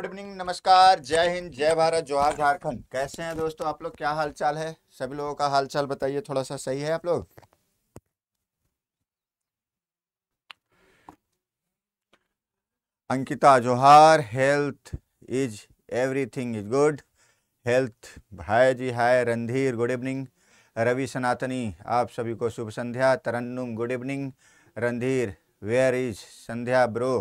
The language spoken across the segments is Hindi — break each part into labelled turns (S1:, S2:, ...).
S1: गुड इवनिंग नमस्कार जय हिंद जय भारत जोहार झारखंड कैसे हैं दोस्तों आप लोग क्या हालचाल है सभी लोगों का हालचाल बताइए थोड़ा सा सही है आप लोग अंकिता जोहार health is everything is good health hi जी hi Randhir good evening Ravi Sanatani आप सभी को शुभ संध्या Tarannum good evening Randhir where is Sandhya bro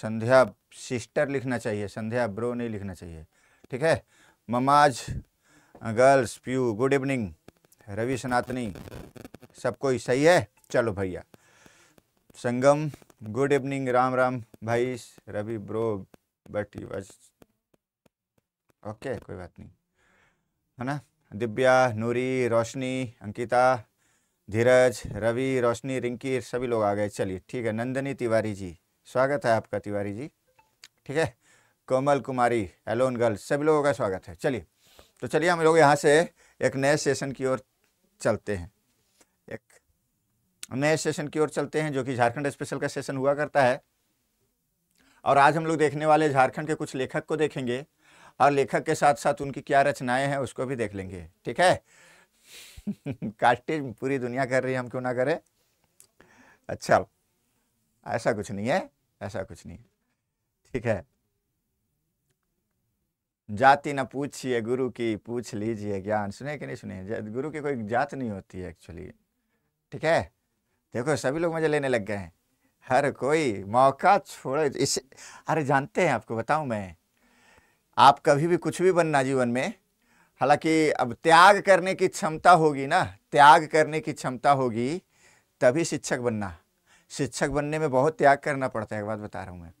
S1: Sandhya sister लिखना चाहिए संध्या ब्रो नहीं लिखना चाहिए ठीक है ममाज गर्ल्स प्यू गुड इवनिंग रवि सनातनी सबको सही है चलो भैया संगम गुड इवनिंग राम राम भाई Ravi bro but you okay कोई बात नहीं है ना दिव्या नूरी रोशनी अंकिता धीरज रवि रोशनी रिंकी सभी लोग आ गए चलिए ठीक है नंदनी तिवारी जी स्वागत है आपका तिवारी जी ठीक है कोमल कुमारी एलोन गर्ल सभी लोगों का स्वागत है चलिए तो चलिए हम लोग यहाँ से एक नए सेशन की ओर चलते हैं एक नए सेशन की ओर चलते हैं जो कि झारखंड स्पेशल का सेशन हुआ करता है और आज हम लोग देखने वाले झारखंड के कुछ लेखक को देखेंगे और लेखक के साथ साथ उनकी क्या रचनाएं हैं उसको भी देख लेंगे ठीक है कास्टिंग पूरी दुनिया कर रही है हम क्यों ना करें अच्छा ऐसा कुछ नहीं है ऐसा कुछ नहीं है ठीक है जाति ना पूछिए गुरु की पूछ लीजिए ज्ञान सुने कि नहीं सुने गुरु की कोई जात नहीं होती है एक्चुअली ठीक है देखो सभी लोग मजे लेने लग गए हैं हर कोई मौका छोड़ो इस अरे जानते हैं आपको बताऊं मैं आप कभी भी कुछ भी बनना जीवन में हालांकि अब त्याग करने की क्षमता होगी ना त्याग करने की क्षमता होगी तभी शिक्षक बनना शिक्षक बनने में बहुत त्याग करना पड़ता है एक बात बता रहा हूँ मैं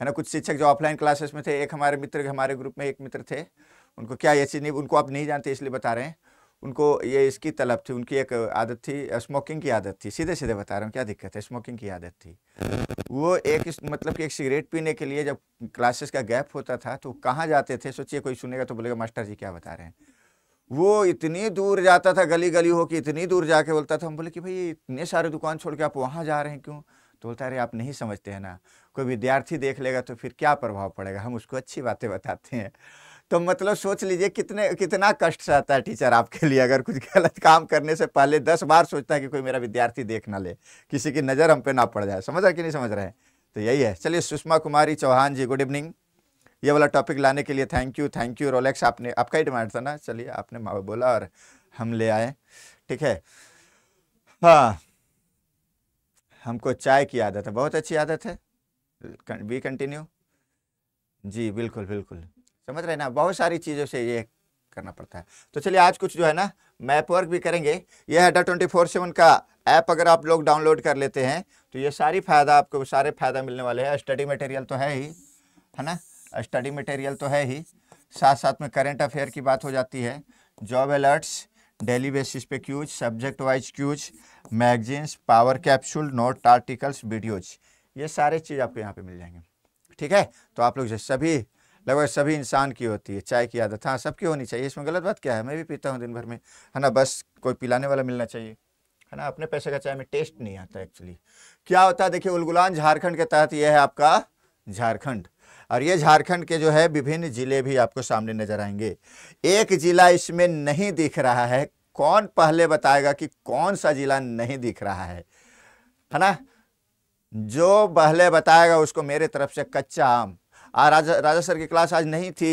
S1: है ना कुछ शिक्षक जो ऑफलाइन क्लासेस में थे एक हमारे मित्र हमारे ग्रुप में एक मित्र थे उनको क्या ये चीज़ नहीं उनको आप नहीं जानते इसलिए बता रहे हैं उनको ये इसकी तलब थी उनकी एक आदत थी स्मोकिंग की आदत थी सीधे सीधे बता रहा हूँ क्या दिक्कत है स्मोकिंग की आदत थी वो एक मतलब कि एक सिगरेट पीने के लिए जब क्लासेस का गैप होता था तो कहाँ जाते थे सोचिए कोई सुनेगा तो बोलेगा मास्टर जी क्या बता रहे हैं वो इतनी दूर जाता था गली गली हो कि इतनी दूर जाके बोलता था हम बोले कि भाई इतने सारे दुकान छोड़ के आप वहाँ जा रहे हैं क्यों तो बोलता अरे आप नहीं समझते हैं ना कोई विद्यार्थी देख लेगा तो फिर क्या प्रभाव पड़ेगा हम उसको अच्छी बातें बताते हैं तो मतलब सोच लीजिए कितने कितना कष्ट रहता है टीचर आपके लिए अगर कुछ गलत काम करने से पहले दस बार सोचता है कि कोई मेरा विद्यार्थी देख ना ले किसी की नज़र हम पे ना पड़ जाए समझ रहे कि नहीं समझ रहे हैं तो यही है चलिए सुषमा कुमारी चौहान जी गुड इवनिंग ये वाला टॉपिक लाने के लिए thank you thank you Rolex आपने आपका ही डिमांड था ना चलिए आपने बोला और हम ले आए ठीक है हाँ हमको चाय की आदत है बहुत अच्छी आदत है बी कंटिन्यू जी बिल्कुल बिल्कुल समझ रहे ना बहुत सारी चीज़ों से ये करना पड़ता है तो चलिए आज कुछ जो है ना मैप वर्क भी करेंगे यह है डा ट्वेंटी फोर सेवन का ऐप अगर आप लोग डाउनलोड कर लेते हैं तो ये सारी फ़ायदा आपको सारे फ़ायदा मिलने वाले हैं स्टडी मटेरियल तो है ही है ना स्टडी मटेरियल तो है ही साथ साथ में करेंट अफेयर की बात हो जाती है जॉब अलर्ट्स डेली बेसिस पे quizzes subject wise quizzes magazines power capsule note articles videos ये सारे चीज़ आपको यहाँ पे मिल जाएंगे ठीक है तो आप लोग सभी लगभग सभी इंसान की होती है चाय की आदत हाँ सबकी होनी चाहिए इसमें गलत बात क्या है मैं भी पीता हूँ दिन भर में है ना बस कोई पिलाने वाला मिलना चाहिए है ना अपने पैसे का चाय में टेस्ट नहीं आता एक्चुअली क्या होता है देखिए उलगुलान झारखंड के तहत यह है आपका झारखंड और ये झारखंड के जो है विभिन्न ज़िले भी आपको सामने नज़र आएंगे एक ज़िला इसमें नहीं दिख रहा है कौन पहले बताएगा कि कौन सा ज़िला नहीं दिख रहा है है ना जो पहले बताएगा उसको मेरे तरफ से कच्चा आम आ राजा राजा सर की क्लास आज नहीं थी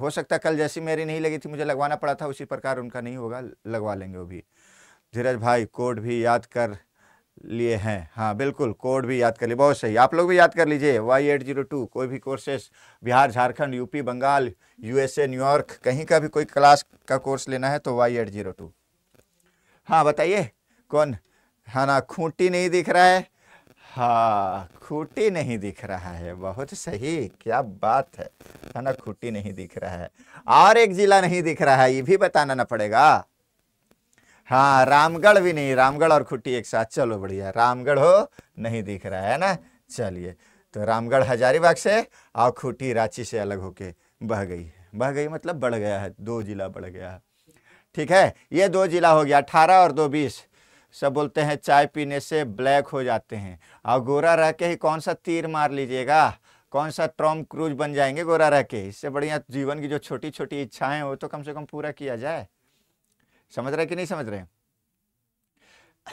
S1: हो सकता कल जैसी मेरी नहीं लगी थी मुझे लगवाना पड़ा था उसी प्रकार उनका नहीं होगा लगवा लेंगे वो भी धीरज भाई कोड भी याद कर लिए हैं हाँ बिल्कुल कोड भी याद कर लिए बहुत सही आप लोग भी याद कर लीजिए वाई एट जीरो टू कोई भी courses Bihar Jharkhand UP Bengal USA New York कहीं का भी कोई क्लास का कोर्स लेना है तो वाई एट जीरो टू हाँ बताइए कौन हाँ ना खूंटी नहीं दिख रहा है हाँ खूटी नहीं दिख रहा है बहुत सही क्या बात है है हाँ ना खूटी नहीं दिख रहा है और एक जिला नहीं दिख रहा है ये भी बताना ना पड़ेगा हाँ रामगढ़ भी नहीं रामगढ़ और खुट्टी एक साथ चलो बढ़िया रामगढ़ हो नहीं दिख रहा है ना चलिए तो रामगढ़ हजारीबाग से और खुट्टी रांची से अलग होके बह गई बह गई मतलब बढ़ गया है दो जिला बढ़ गया है ठीक है ये दो जिला हो गया अठारह और दो बीस सब बोलते हैं चाय पीने से ब्लैक हो जाते हैं और गोरा रह के ही कौन सा तीर मार लीजिएगा कौन सा ट्रॉम क्रूज बन जाएंगे गोरा रह के इससे बढ़िया जीवन की जो छोटी छोटी इच्छाएं हो तो कम से कम पूरा किया जाए समझ रहे कि नहीं समझ रहे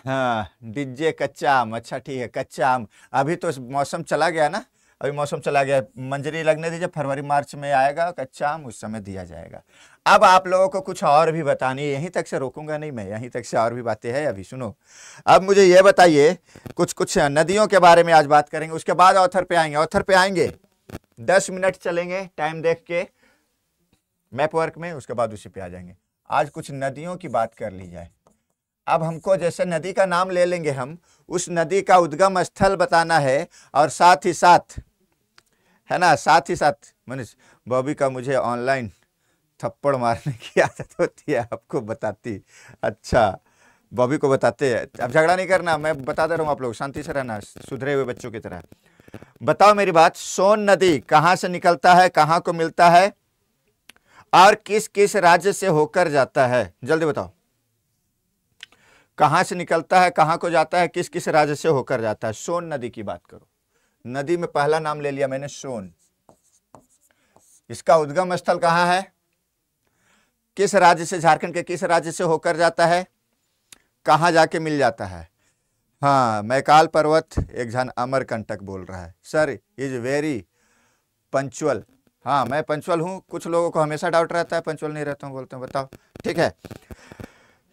S1: हाँ डिज्जे कच्चा आम अच्छा ठीक है कच्चा आम अभी तो मौसम चला गया ना अभी मौसम चला गया मंजरी लगने दीजिए फरवरी मार्च में आएगा कच्चा आम उस समय दिया जाएगा अब आप लोगों को कुछ और भी बतानी यहीं तक से रोकूंगा नहीं मैं यहीं तक से और भी बातें हैं अभी सुनो अब मुझे ये बताइए कुछ कुछ नदियों के बारे में आज बात करेंगे उसके बाद ऑथर पे आएंगे ऑथर पे आएंगे दस मिनट चलेंगे टाइम देख के मैप वर्क में उसके बाद उसी पे आ जाएंगे आज कुछ नदियों की बात कर ली जाए अब हमको जैसे नदी का नाम ले लेंगे हम उस नदी का उद्गम स्थल बताना है और साथ ही साथ है ना साथ ही साथ मनीष बॉबी का मुझे ऑनलाइन थप्पड़ मारने की आदत होती है आपको बताती अच्छा बॉबी को बताते हैं अब झगड़ा नहीं करना मैं रहा हूँ आप लोग शांति से रहना सुधरे हुए बच्चों की तरह बताओ मेरी बात सोन नदी कहाँ से निकलता है कहाँ को मिलता है और किस किस राज्य से होकर जाता है जल्दी बताओ कहां से निकलता है कहां को जाता है किस किस राज्य से होकर जाता है सोन नदी की बात करो नदी में पहला नाम ले लिया मैंने सोन इसका उद्गम स्थल कहां है किस राज्य से झारखंड के किस राज्य से होकर जाता है कहां जाके मिल जाता है हाँ मैकाल पर्वत एक जन अमरकंटक बोल रहा है सर इज वेरी पंचुअल हाँ मैं पंचुअल हूँ कुछ लोगों को हमेशा डाउट रहता है पंचुअल नहीं रहता हूँ बोलते हैं बताओ ठीक है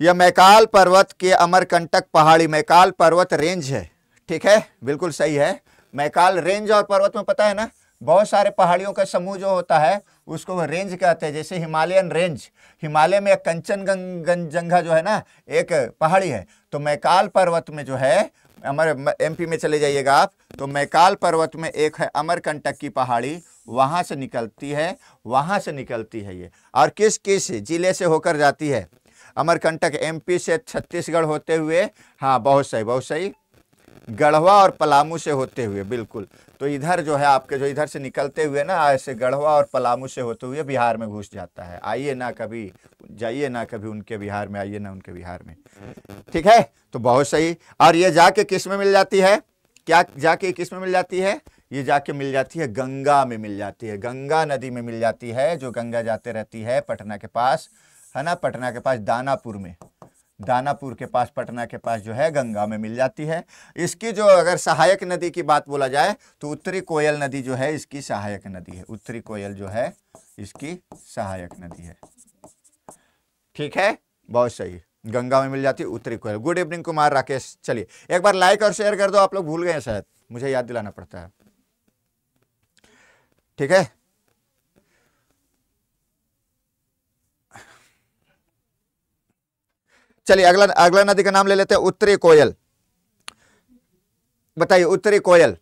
S1: यह मैकाल पर्वत के अमरकंटक पहाड़ी मैकाल पर्वत रेंज है ठीक है बिल्कुल सही है मैकाल रेंज और पर्वत में पता है ना बहुत सारे पहाड़ियों का समूह जो होता है उसको रेंज कहते हैं जैसे हिमालयन रेंज हिमालय में कंचनगंगा जो है ना एक पहाड़ी है तो मैकाल पर्वत में जो है अमर एमपी में चले जाइएगा आप तो मैकाल पर्वत में एक है अमरकंटक की पहाड़ी वहाँ से निकलती है वहाँ से निकलती है ये और किस किस जिले से होकर जाती है अमरकंटक एमपी से छत्तीसगढ़ होते हुए हाँ बहुत सही बहुत सही गढ़वा और पलामू से होते हुए बिल्कुल तो इधर जो है आपके जो इधर से निकलते हुए ना ऐसे गढ़वा और पलामू से होते हुए बिहार में घुस जाता है आइए ना कभी जाइए ना कभी उनके बिहार में आइए ना उनके बिहार में ठीक है तो बहुत सही और ये जाके किस में मिल जाती है क्या जाके किस में मिल जाती है ये जाके मिल जाती है गंगा में मिल जाती है गंगा नदी में मिल जाती है जो गंगा जाते रहती है पटना के पास है ना पटना के पास दानापुर में दानापुर के पास पटना के पास जो है गंगा में मिल जाती है इसकी जो अगर सहायक नदी की बात बोला जाए तो उत्तरी कोयल नदी जो है इसकी सहायक नदी है उत्तरी कोयल जो है इसकी सहायक नदी है ठीक है बहुत सही गंगा में मिल जाती है उत्तरी कोयल गुड इवनिंग कुमार राकेश चलिए एक बार लाइक और शेयर कर दो आप लोग भूल गए शायद मुझे याद दिलाना पड़ता है ठीक है चलिए अगला अगला नदी का नाम ले लेते हैं उत्तरी कोयल बताइए उत्तरी कोयल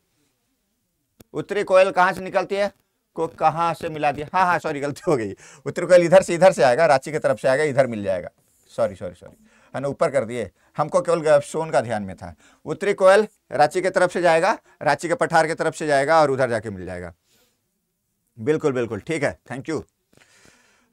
S1: उत्तरी कोयल कहां से निकलती है को कहा से मिला दिया हाँ हाँ सॉरी गलती हो गई उत्तरी कोयल इधर से इधर से आएगा रांची की तरफ से आएगा इधर मिल जाएगा सॉरी सॉरी सॉरी है ना ऊपर कर दिए हमको केवल सोन का ध्यान में था उत्तरी कोयल रांची की तरफ से जाएगा रांची के पठार की तरफ से जाएगा और उधर जाके मिल जाएगा बिल्कुल बिल्कुल ठीक है थैंक यू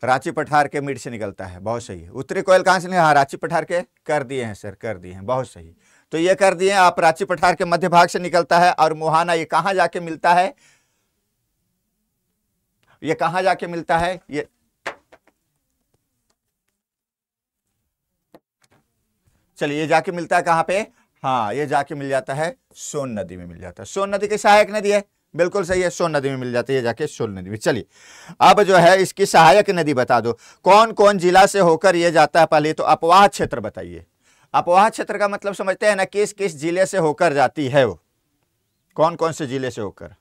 S1: रांची पठार के मिड से निकलता है बहुत सही है उत्तरी कोयल कहाँ से निकल हाँ रांची पठार के कर दिए हैं सर कर दिए हैं बहुत सही तो ये कर दिए आप रांची पठार के मध्य भाग से निकलता है और मुहाना ये कहाँ जाके मिलता है ये कहाँ जाके मिलता है ये चलिए ये जाके मिलता है कहाँ पे हाँ ये जाके मिल जाता है सोन नदी में मिल जाता है सोन नदी की सहायक नदी है बिल्कुल सही है सोन नदी में मिल जाती है जाके सोन नदी में चलिए अब जो है इसकी सहायक नदी बता दो कौन कौन जिला से होकर यह जाता है पहले तो अपवाह क्षेत्र बताइए अपवाह क्षेत्र का मतलब समझते हैं ना किस किस जिले से होकर जाती है वो कौन कौन से जिले से होकर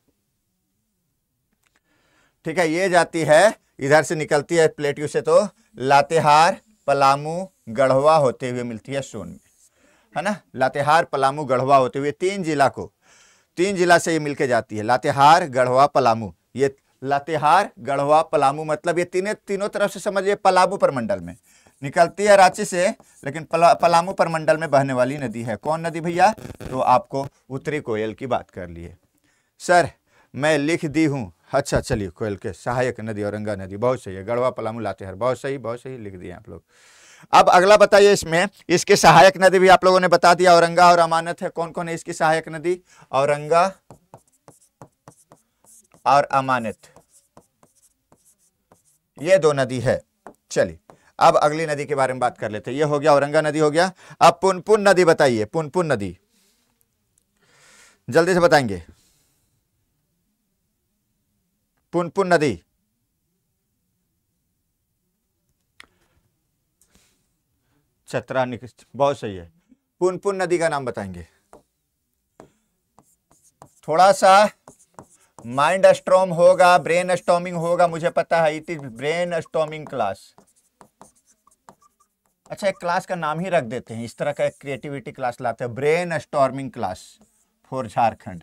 S1: ठीक है ये जाती है इधर से निकलती है प्लेट्यू से तो लातेहार पलामू गढ़वा होते हुए मिलती है सोन में है ना लातेहार पलामू गढ़वा होते हुए तीन जिला को तीन जिला से ये मिलके जाती है लातेहार गढ़वा पलामू ये लातेहार गढ़वा पलामू मतलब ये तीनों तीनों तरफ से समझिए पलामू परमंडल में निकलती है रांची से लेकिन पला, पलामू परमंडल में बहने वाली नदी है कौन नदी भैया तो आपको उत्तरी कोयल की बात कर लिए सर मैं लिख दी हूँ अच्छा चलिए कोयल के सहायक नदी औरंगा नदी बहुत सही है गढ़वा पलामू लातेहार बहुत सही बहुत सही लिख दिए आप लोग अब अगला बताइए इसमें इसके सहायक नदी भी आप लोगों ने बता दिया औरंगा और अमानत है कौन कौन है इसकी सहायक नदी औरंगा और अमानत ये दो नदी है चलिए अब अगली नदी के बारे में बात कर लेते हैं ये हो गया औरंगा नदी हो गया अब पुनपुन नदी बताइए पुनपुन नदी जल्दी से बताएंगे पुनपुन नदी छतरा निकट बहुत सही है पुनपुन नदी का नाम बताएंगे थोड़ा सा माइंड स्ट्रॉम होगा ब्रेन स्टॉमिंग होगा मुझे पता है it is brainstorming class अच्छा एक क्लास का नाम ही रख देते हैं इस तरह का एक क्रिएटिविटी क्लास लाते हैं brainstorming class for Jharkhand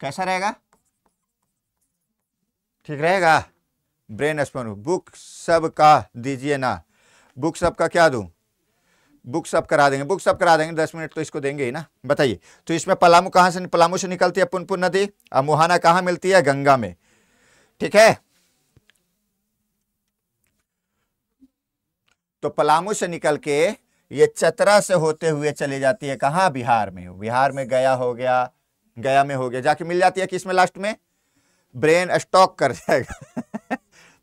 S1: कैसा रहेगा ठीक रहेगा ब्रेन स्टॉर्मिंग बुक सब का दीजिए ना बुक सब का क्या दूँ बुक सब करा देंगे बुक सब करा देंगे दस मिनट तो इसको देंगे ही ना बताइए तो इसमें पलामू कहाँ से पलामू से निकलती है पुनपुन नदी और मुहाना कहाँ मिलती है गंगा में ठीक है तो पलामू से निकल के ये चतरा से होते हुए चली जाती है कहाँ बिहार में बिहार में गया हो गया गया में हो गया जाके मिल जाती है किसमें लास्ट में ब्रेन स्टॉक कर जाएगा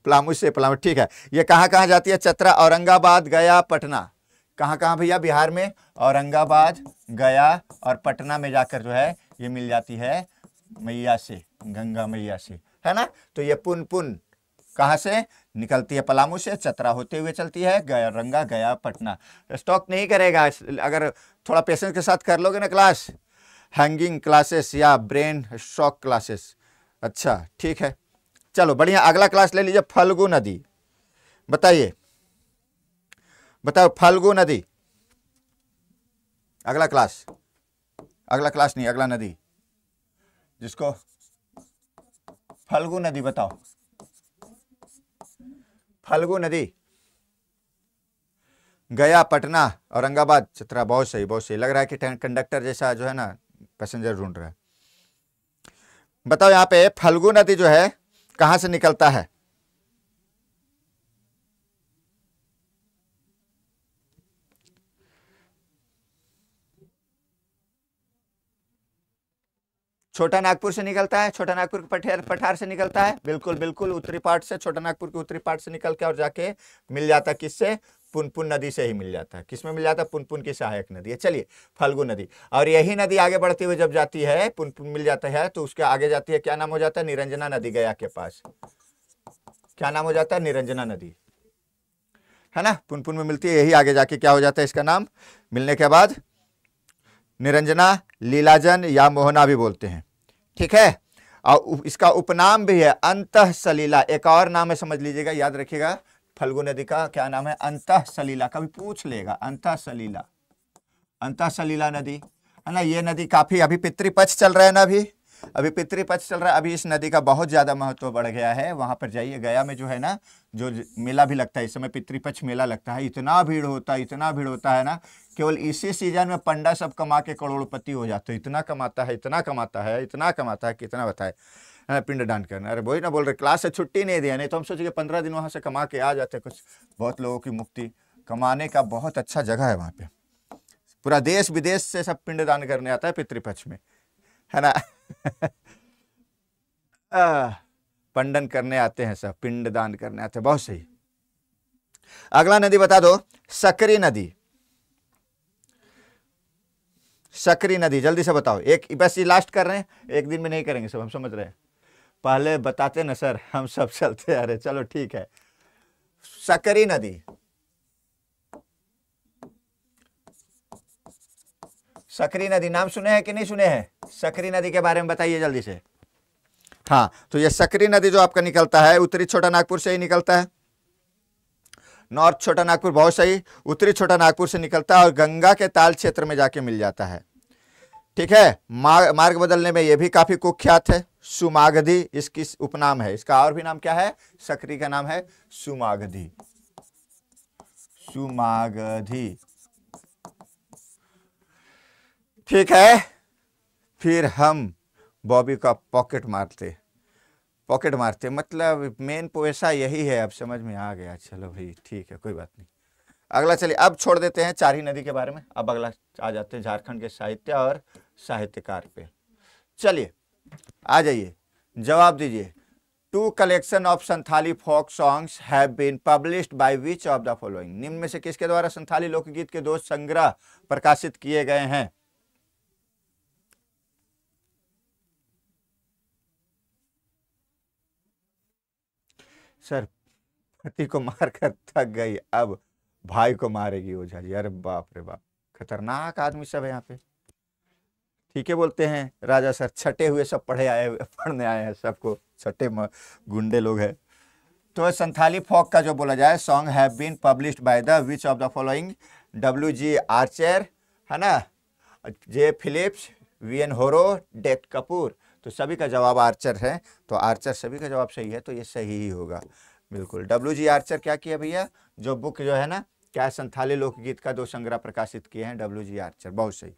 S1: पलामू से पलामू ठीक है ये कहाँ कहाँ जाती है चतरा औरंगाबाद गया पटना कहाँ कहाँ भैया बिहार में औरंगाबाद गया और पटना में जाकर जो है ये मिल जाती है मैया से गंगा मैया से है ना तो ये पुन पुन कहाँ से निकलती है पलामू से चतरा होते हुए चलती है गया रंगा गया पटना स्टॉक नहीं करेगा अगर थोड़ा पेशेंस के साथ कर लोगे ना क्लास हैंगिंग क्लासेस या ब्रेन शॉक क्लासेस अच्छा ठीक है चलो बढ़िया अगला क्लास ले लीजिए फल्गु नदी बताइए बताओ फल्गु नदी अगला क्लास अगला क्लास नहीं अगला नदी जिसको फल्गु नदी बताओ फल्गु नदी गया पटना औरंगाबाद चित्रा बहुत सही बहुत सही लग रहा है कि कंडक्टर जैसा जो है ना पैसेंजर ढूंढ रहा है बताओ यहाँ पे फल्गु नदी जो है कहां से निकलता है छोटा नागपुर से निकलता है छोटा नागपुर के पठार पठार से निकलता है बिल्कुल बिल्कुल उत्तरी पार्ट से छोटा नागपुर के उत्तरी पार्ट से निकल के और जाके मिल जाता है किससे पुनपुन नदी से ही मिल जाता है किसमें मिल जाता है पुनपुन की सहायक नदी है चलिए फाल्गु नदी और यही नदी आगे बढ़ती हुई जब जाती है पुनपुन मिल जाता है तो उसके आगे जाती है क्या नाम हो जाता है निरंजना नदी गया के पास क्या नाम हो जाता है निरंजना नदी है ना पुनपुन में मिलती है यही आगे जाके क्या हो जाता है इसका नाम मिलने के बाद निरंजना लीलाजन या मोहना भी बोलते हैं ठीक है और इसका उपनाम भी है अंत सलीला एक और नाम है समझ लीजिएगा याद रखिएगा फल्गु नदी का क्या नाम है अंत सलीला कभी पूछ लेगा अंत सलीला अंत सलीला नदी है ना ये नदी काफ़ी अभी पितृपक्ष चल रहा है ना अभी अभी पितृपक्ष चल रहा है अभी इस नदी का बहुत ज़्यादा महत्व बढ़ गया है वहां पर जाइए गया में जो है ना जो मेला भी लगता है इस समय पितृपक्ष मेला लगता है इतना भीड़ होता है इतना भीड़ होता है ना केवल इसी सीजन में पंडा सब कमा के करोड़पति हो जाते इतना कमाता है इतना कमाता है इतना कमाता है कितना बताए हाँ, पिंडदान करना अरे वही ना बोल रहे क्लास से छुट्टी नहीं दिया नहीं तो हम सोचे कि पंद्रह दिन वहाँ से कमा के आ जाते कुछ बहुत लोगों की मुक्ति कमाने का बहुत अच्छा जगह है वहाँ पे पूरा देश विदेश से सब पिंडदान करने आता है पितृपक्ष में है ना आ, पंडन करने आते हैं सब पिंडदान करने आते हैं बहुत सही अगला नदी बता दो सकरी नदी सकरी नदी जल्दी से बताओ एक बस ये लास्ट कर रहे हैं एक दिन में नहीं करेंगे सब हम समझ रहे हैं पहले बताते ना सर हम सब चलते अरे चलो ठीक है सकरी नदी सकरी नदी नाम सुने हैं कि नहीं सुने हैं सकरी नदी के बारे में बताइए जल्दी से हाँ तो ये सकरी नदी जो आपका निकलता है उत्तरी छोटा नागपुर से ही निकलता है नॉर्थ छोटा नागपुर बहुत सही उत्तरी छोटा नागपुर से निकलता है और गंगा के ताल क्षेत्र में जाके मिल जाता है ठीक है मार्ग बदलने में यह भी काफ़ी कुख्यात है सुमागधी इसकी उपनाम है इसका और भी नाम क्या है सकरी का नाम है सुमागधी सुमागधी ठीक है फिर हम बॉबी का पॉकेट मारते पॉकेट मारते मतलब मेन पैसा यही है अब समझ में आ गया चलो भाई ठीक है कोई बात नहीं अगला चलिए अब छोड़ देते हैं ही नदी के बारे में अब अगला आ जाते हैं झारखंड के साहित्य और साहित्यकार पे चलिए आ जाइए जवाब दीजिए two collection of Santhali folk songs have been published by which of the following निम्न में से किसके द्वारा संथाली लोकगीत के दो संग्रह प्रकाशित किए गए हैं सर पति को मार कर थक गई अब भाई को मारेगी ओझा जी अरे बाप रे बाप खतरनाक आदमी सब है यहाँ पे ठीक है बोलते हैं राजा सर छठे हुए सब पढ़े आए हुए पढ़ने आए हैं सबको छठे गुंडे लोग हैं तो संथाली फॉक का जो बोला जाए song have been published by the which of the following W G Archer है ना J Phillips V N Horo डेट कपूर तो सभी का जवाब आर्चर है तो आर्चर सभी का जवाब सही है तो ये सही ही होगा बिल्कुल डब्ल्यू जी आर्चर क्या किया भैया जो बुक जो है ना क्या संथाली लोकगीत का दो संग्रह प्रकाशित किए हैं डब्ल्यू जी आर्चर बहुत सही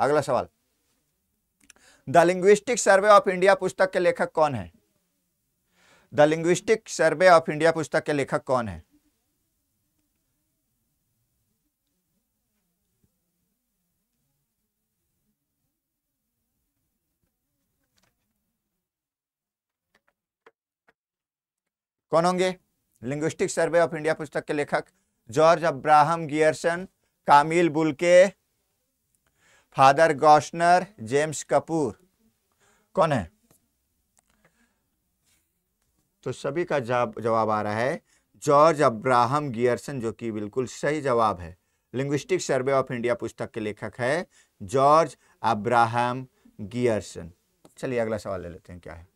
S1: अगला सवाल the linguistic survey of India पुस्तक के लेखक कौन है the linguistic survey of India पुस्तक के लेखक कौन है कौन होंगे लिंग्विस्टिक सर्वे ऑफ इंडिया पुस्तक के लेखक George Abraham Grierson Camille Bulcke father गौशनर जेम्स कपूर कौन है तो सभी का जवाब आ रहा है जॉर्ज अब्राहम गियर्सन जो कि बिल्कुल सही जवाब है लिंग्विस्टिक सर्वे ऑफ इंडिया पुस्तक के लेखक है जॉर्ज अब्राहम गियर्सन चलिए अगला सवाल ले लेते हैं क्या है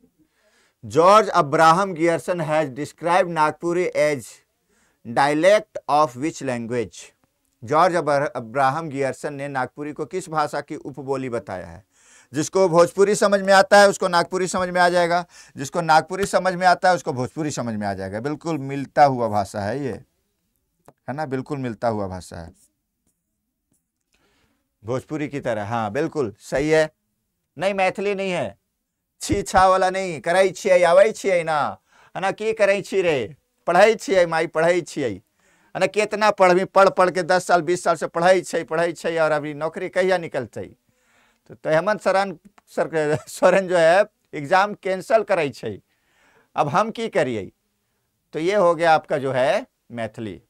S1: George Abraham Grierson has describe Nagpuri as dialect of which language George Abraham Grierson ने नागपुरी को किस भाषा की उपबोली बताया है जिसको भोजपुरी समझ में आता है उसको नागपुरी समझ में आ जाएगा जिसको नागपुरी समझ में आता है उसको भोजपुरी समझ में आ जाएगा बिल्कुल मिलता हुआ भाषा है ये है ना बिल्कुल मिलता हुआ भाषा है भोजपुरी की तरह हाँ बिल्कुल सही है नहीं मैथिली नहीं है छी छा वाला नहीं कराई छिया आवाई छिया ना है ना की कराई छी रे पढ़ाई छिया माई पढ़ाई छिया अने कितना पढ़वी पढ़ पढ़ के दस साल बीस साल से पढ़ाई छे पढ़ाई छे और अभी नौकरी कहिया निकलते तो, तो हेमंत सरन सर सोरेन जो है एग्ज़ाम कैंसिल करे छे अब हम की करिए तो ये हो गया आपका जो है मैथिली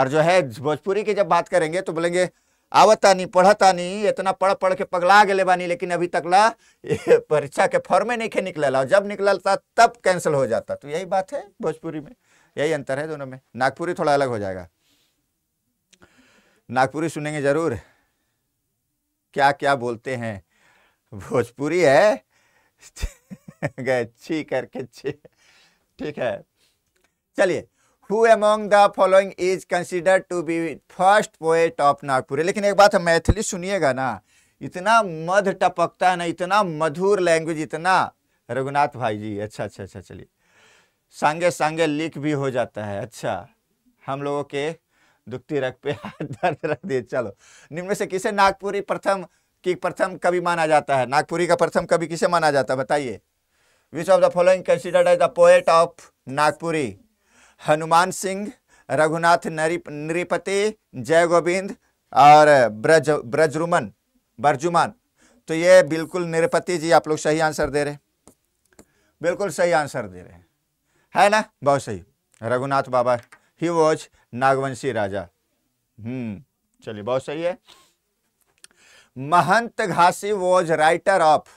S1: और जो है भोजपुरी की जब बात करेंगे तो बोलेंगे आवता नहीं पढ़ता नहीं इतना पढ़ पढ़ के पगला गए बानी लेकिन अभी तक ला परीक्षा के फॉर्मे नहीं के निकल और जब निकलता तब कैंसिल हो जाता तो यही बात है भोजपुरी में यही अंतर है दोनों में नागपुरी थोड़ा अलग हो जाएगा नागपुरी सुनेंगे ज़रूर क्या क्या बोलते हैं भोजपुरी है गए छी करके छी ठीक है चलिए who among the following is consider to be first poet of Nagpuri लेकिन एक बात मैथिली सुनिएगा ना इतना मध टपकता है ना इतना मधुर लैंग्वेज इतना रघुनाथ भाई जी अच्छा अच्छा अच्छा चलिए सांगे सांगे लीक भी हो जाता है अच्छा हम लोगों के दुखती रख पे हाथ दर्द रख दिए चलो निम्न से किसे नागपुरी प्रथम की प्रथम कवि माना जाता है नागपुरी का प्रथम कवि किसे माना जाता है बताइए which of the following considered as the poet of Nagpuri Hanuman Singh Raghunath नरी नृपति जय गोविंद और ब्रज ब्रजरुमन बर्जुमान तो ये बिल्कुल निरपति जी आप लोग सही आंसर दे रहे बिल्कुल सही आंसर दे रहे हैं है ना बहुत सही रघुनाथ बाबा ही वॉज नागवंशी राजा हम्म चलिए बहुत सही है Mahant Ghasi was writer of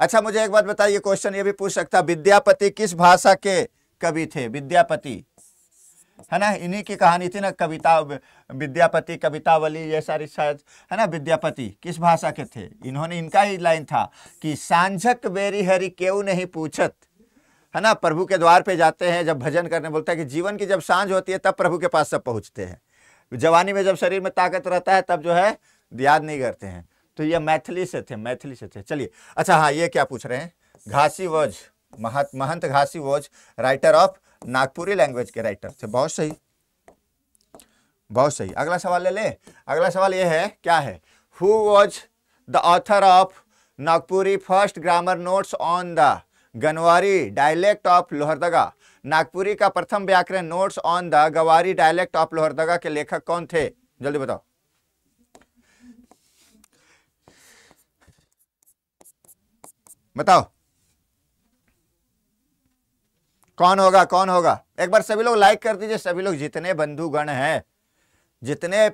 S1: अच्छा मुझे एक बात बताइए क्वेश्चन ये भी पूछ सकता विद्यापति किस भाषा के कवि थे विद्यापति है ना इन्हीं की कहानी थी ना कविता विद्यापति कवितावली ये सारी शायद है ना विद्यापति किस भाषा के थे इन्होंने इनका ही लाइन था कि सांझक बेरी हरी क्यों नहीं पूछत है ना प्रभु के द्वार पे जाते हैं जब भजन करने बोलता है कि जीवन की जब सांझ होती है तब प्रभु के पास सब पहुँचते हैं जवानी में जब शरीर में ताकत रहता है तब जो है याद नहीं करते हैं तो ये मैथिली से थे मैथिली से थे चलिए अच्छा हाँ ये क्या पूछ रहे हैं घासी वोज महत Mahant Ghasi was writer of Nagpuri language के राइटर थे बहुत सही बहुत सही अगला सवाल ले लें अगला सवाल ये है क्या है who was the author of Nagpuri first grammar notes on the Ganwari dialect of Lohardaga Nagpuri का प्रथम व्याकरण notes on the Gawari dialect of Lohardaga के लेखक कौन थे जल्दी बताओ बताओ कौन होगा कौन होगा एक बार सभी लोग लाइक कर दीजिए सभी लोग जितने बंधुगण हैं जितने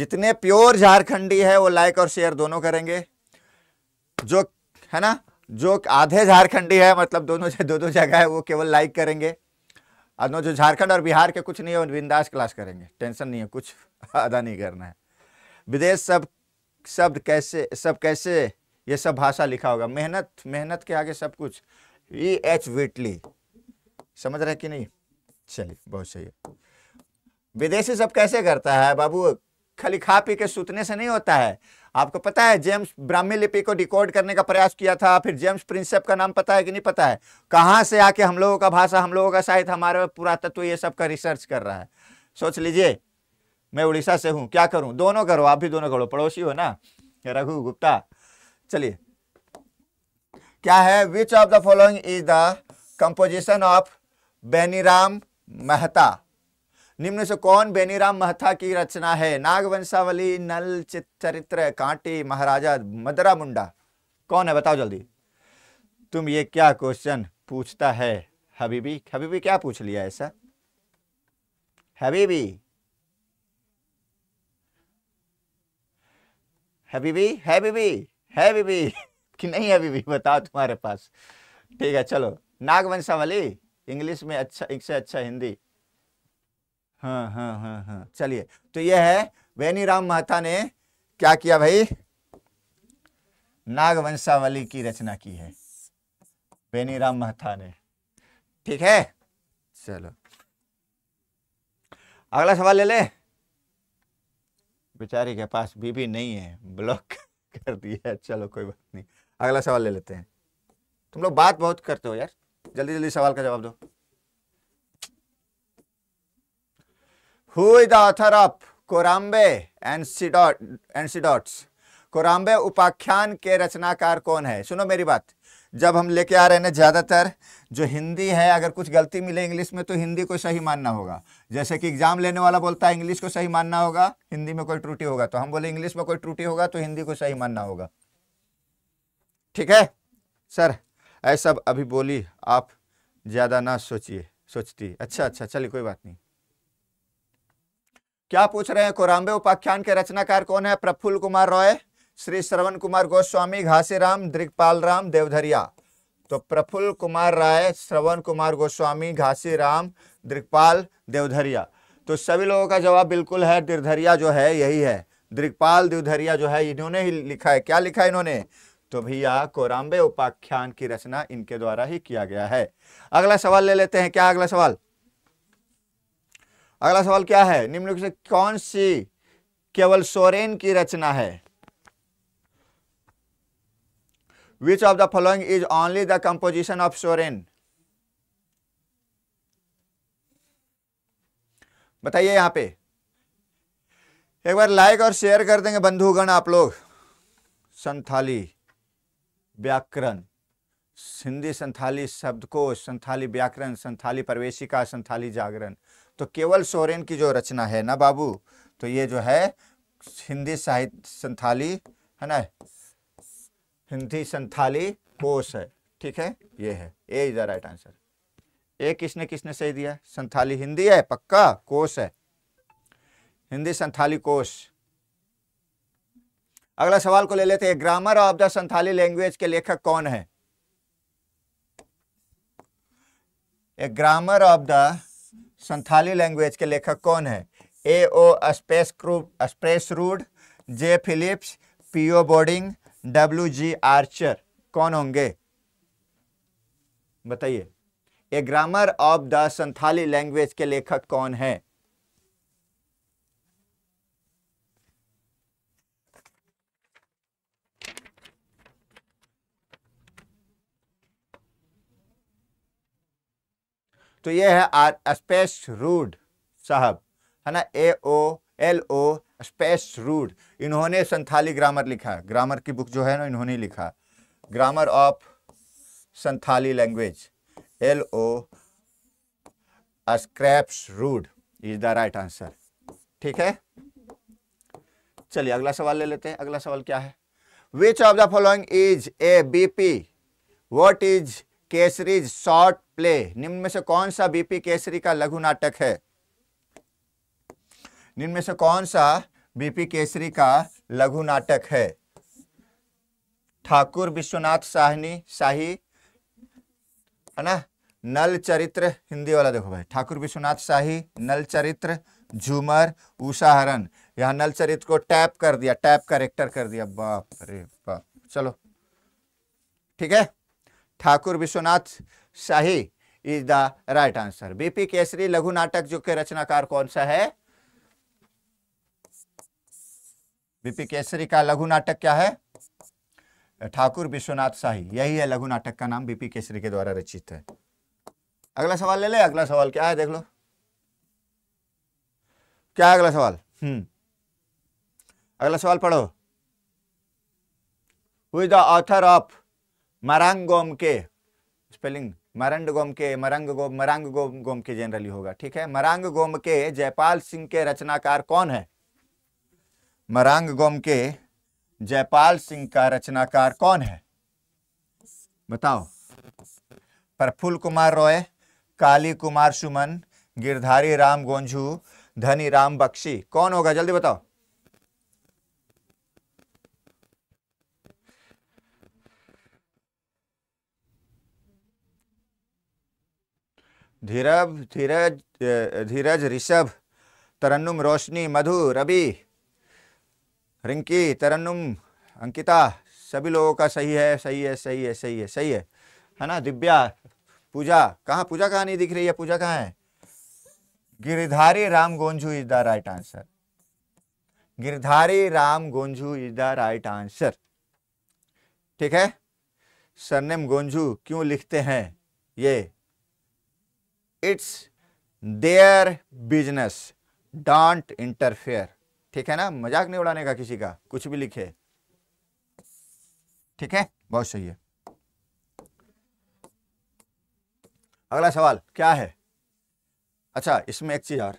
S1: जितने प्योर झारखंडी है वो लाइक और शेयर दोनों करेंगे जो है ना जो आधे झारखंडी है मतलब दोनों दो दो जगह है वो केवल लाइक करेंगे और जो झारखंड और बिहार के कुछ नहीं है बिंदास क्लास करेंगे टेंशन नहीं है कुछ अदा नहीं करना है विदेश सब शब्द कैसे सब कैसे ये सब भाषा लिखा होगा मेहनत मेहनत के आगे सब कुछ ई एच वेटली समझ रहे कि नहीं चलिए बहुत सही है विदेशी सब कैसे करता है बाबू खाली खा पी के सूतने से नहीं होता है आपको पता है जेम्स ब्राह्मी लिपि को डिकोड करने का प्रयास किया था फिर जेम्स प्रिंसेप का नाम पता है कि नहीं पता है कहाँ से आके हम लोगों का भाषा हम लोगों का साहित्य हमारे पुरातत्व ये सब का रिसर्च कर रहा है सोच लीजिए मैं उड़ीसा से हूँ क्या करूँ दोनों करो आप भी दोनों करो पड़ोसी हो ना रघु गुप्ता चलिए क्या है which of the following is the composition of Beniram Mehta निम्न से कौन बेनीराम महथा की रचना है नागवंशावली नल चरित्र कांटी महाराजा मदरा मुंडा कौन है बताओ जल्दी तुम ये क्या क्वेश्चन पूछता है हबीबी हबीबी क्या पूछ लिया ऐसा हबीबी हबीबी है बीबी कि नहीं हबीबी बताओ तुम्हारे पास ठीक है चलो नागवंशावली इंग्लिश में अच्छा एक से अच्छा हिंदी हाँ हाँ हाँ हाँ चलिए तो यह है राम महता ने क्या किया भाई नागवंशावली की रचना की है राम महता ने ठीक है चलो अगला सवाल ले ले बेचारे के पास बीबी नहीं है ब्लॉक कर दिया चलो कोई बात नहीं अगला सवाल ले लेते हैं तुम लोग बात बहुत करते हो यार जल्दी जल्दी सवाल का जवाब दो who is the author of Korambe and anecdotes Korambe उपाख्यान के रचनाकार कौन है सुनो मेरी बात जब हम लेके आ रहे हैं ज़्यादातर जो हिंदी है अगर कुछ गलती मिले इंग्लिश में तो हिंदी को सही मानना होगा जैसे कि एग्ज़ाम लेने वाला बोलता है इंग्लिश को सही मानना होगा हिंदी में कोई त्रुटि होगा तो हम बोले इंग्लिश में कोई त्रुटि होगा तो हिंदी को सही मानना होगा ठीक है सर ऐसा अभी बोली आप ज़्यादा ना सोचिए सोचती अच्छा अच्छा चलिए कोई बात नहीं क्या पूछ रहे हैं कोराम्बे उपाख्यान के रचनाकार कौन है प्रफुल्ल कुमार रॉय श्री श्रवण कुमार गोस्वामी घासीराम दृगपाल राम देवधरिया तो प्रफुल्ल कुमार राय श्रवण कुमार गोस्वामी घासीराम दृगपाल देवधरिया तो सभी लोगों का जवाब बिल्कुल है दृधरिया जो है यही है दृगपाल देवधरिया जो है इन्होंने ही लिखा है क्या लिखा है इन्होंने तो भैया कोराम्बे उपाख्यान की रचना इनके द्वारा ही किया गया है अगला सवाल ले लेते हैं क्या अगला सवाल अगला सवाल क्या है निम्नलिखित से कौन सी केवल सोरेन की रचना है which of the following is only the composition of Soren बताइए यहां पे एक बार लाइक और शेयर कर देंगे बंधुगण आप लोग संथाली व्याकरण हिंदी संथाली शब्दकोश संथाली व्याकरण संथाली प्रवेशिका संथाली जागरण तो केवल सोरेन की जो रचना है ना बाबू तो ये जो है हिंदी साहित्य संथाली है ना हिंदी संथाली कोश है ठीक है ये है A is the right answer A किसने किसने सही दिया संथाली हिंदी है पक्का कोश है हिंदी संथाली कोश अगला सवाल को ले लेते हैं grammar of the Santhali language के लेखक कौन है A grammar of the Santhali language के लेखक कौन है A O Skrefsrud J Phillips P O Bodding W G Archer कौन होंगे बताइए A grammar of the Santhali language के लेखक कौन है तो ये है आर स्पेस रूड साहब है ना A O L O Skrefsrud इन्होंने संथाली ग्रामर लिखा ग्रामर की बुक जो है ना इन्होंने लिखा grammar of Santhali language L O Skrefsrud is the right answer ठीक है चलिए अगला सवाल ले लेते हैं अगला सवाल क्या है which of the following is a B P what is Kesari's short play निम्न में से कौन सा बीपी केसरी का लघु नाटक है निम्न में से कौन सा बीपी केसरी का लघु नाटक है ठाकुर विश्वनाथ साहनी शाही है ना नल चरित्र हिंदी वाला देखो भाई ठाकुर विश्वनाथ शाही नल चरित्र झूमर उषाहरण यहां यहाँ नल चरित्र को टैप कर दिया टैप करेक्टर कर दिया बाप रे बाप चलो ठीक है Thakur Vishwanath Shahi is the right answer BP Kesari लघु नाटक जो के रचनाकार कौन सा है बीपी केसरी का लघु नाटक क्या है ठाकुर विश्वनाथ शाही यही है लघु नाटक का नाम बीपी केसरी के द्वारा रचित है अगला सवाल ले ले अगला सवाल क्या है देख लो क्या अगला सवाल हम्म अगला सवाल पढ़ो who is the author of Marang Gom के स्पेलिंग मरंड गोम के मरंग गोम मरांग गोम गोम के जनरली होगा ठीक है मरांग गोम के जयपाल सिंह के रचनाकार कौन है मरांग गोम के जयपाल सिंह का रचनाकार कौन है बताओ प्रफुल्ल कुमार रॉय काली कुमार सुमन गिरधारी राम गोंझू धनी राम बख्शी कौन होगा जल्दी बताओ धीरभ धीरज धीरज ऋषभ तरन्नुम रोशनी मधु रवि रिंकी तरन्नुम अंकिता सभी लोगों का सही है सही है सही है सही है सही है है ना दिव्या पूजा कहाँ पूजा कहाँ नहीं दिख रही है पूजा कहाँ है Girdhari Ram Gonju is the right answer Girdhari Ram Gonju is the right answer ठीक है सरनेम गोंजू क्यों लिखते हैं ये it's their business don't interfere ठीक है ना मजाक नहीं उड़ाने का किसी का कुछ भी लिखे ठीक है बहुत सही है अगला सवाल क्या है अच्छा इसमें एक चीज और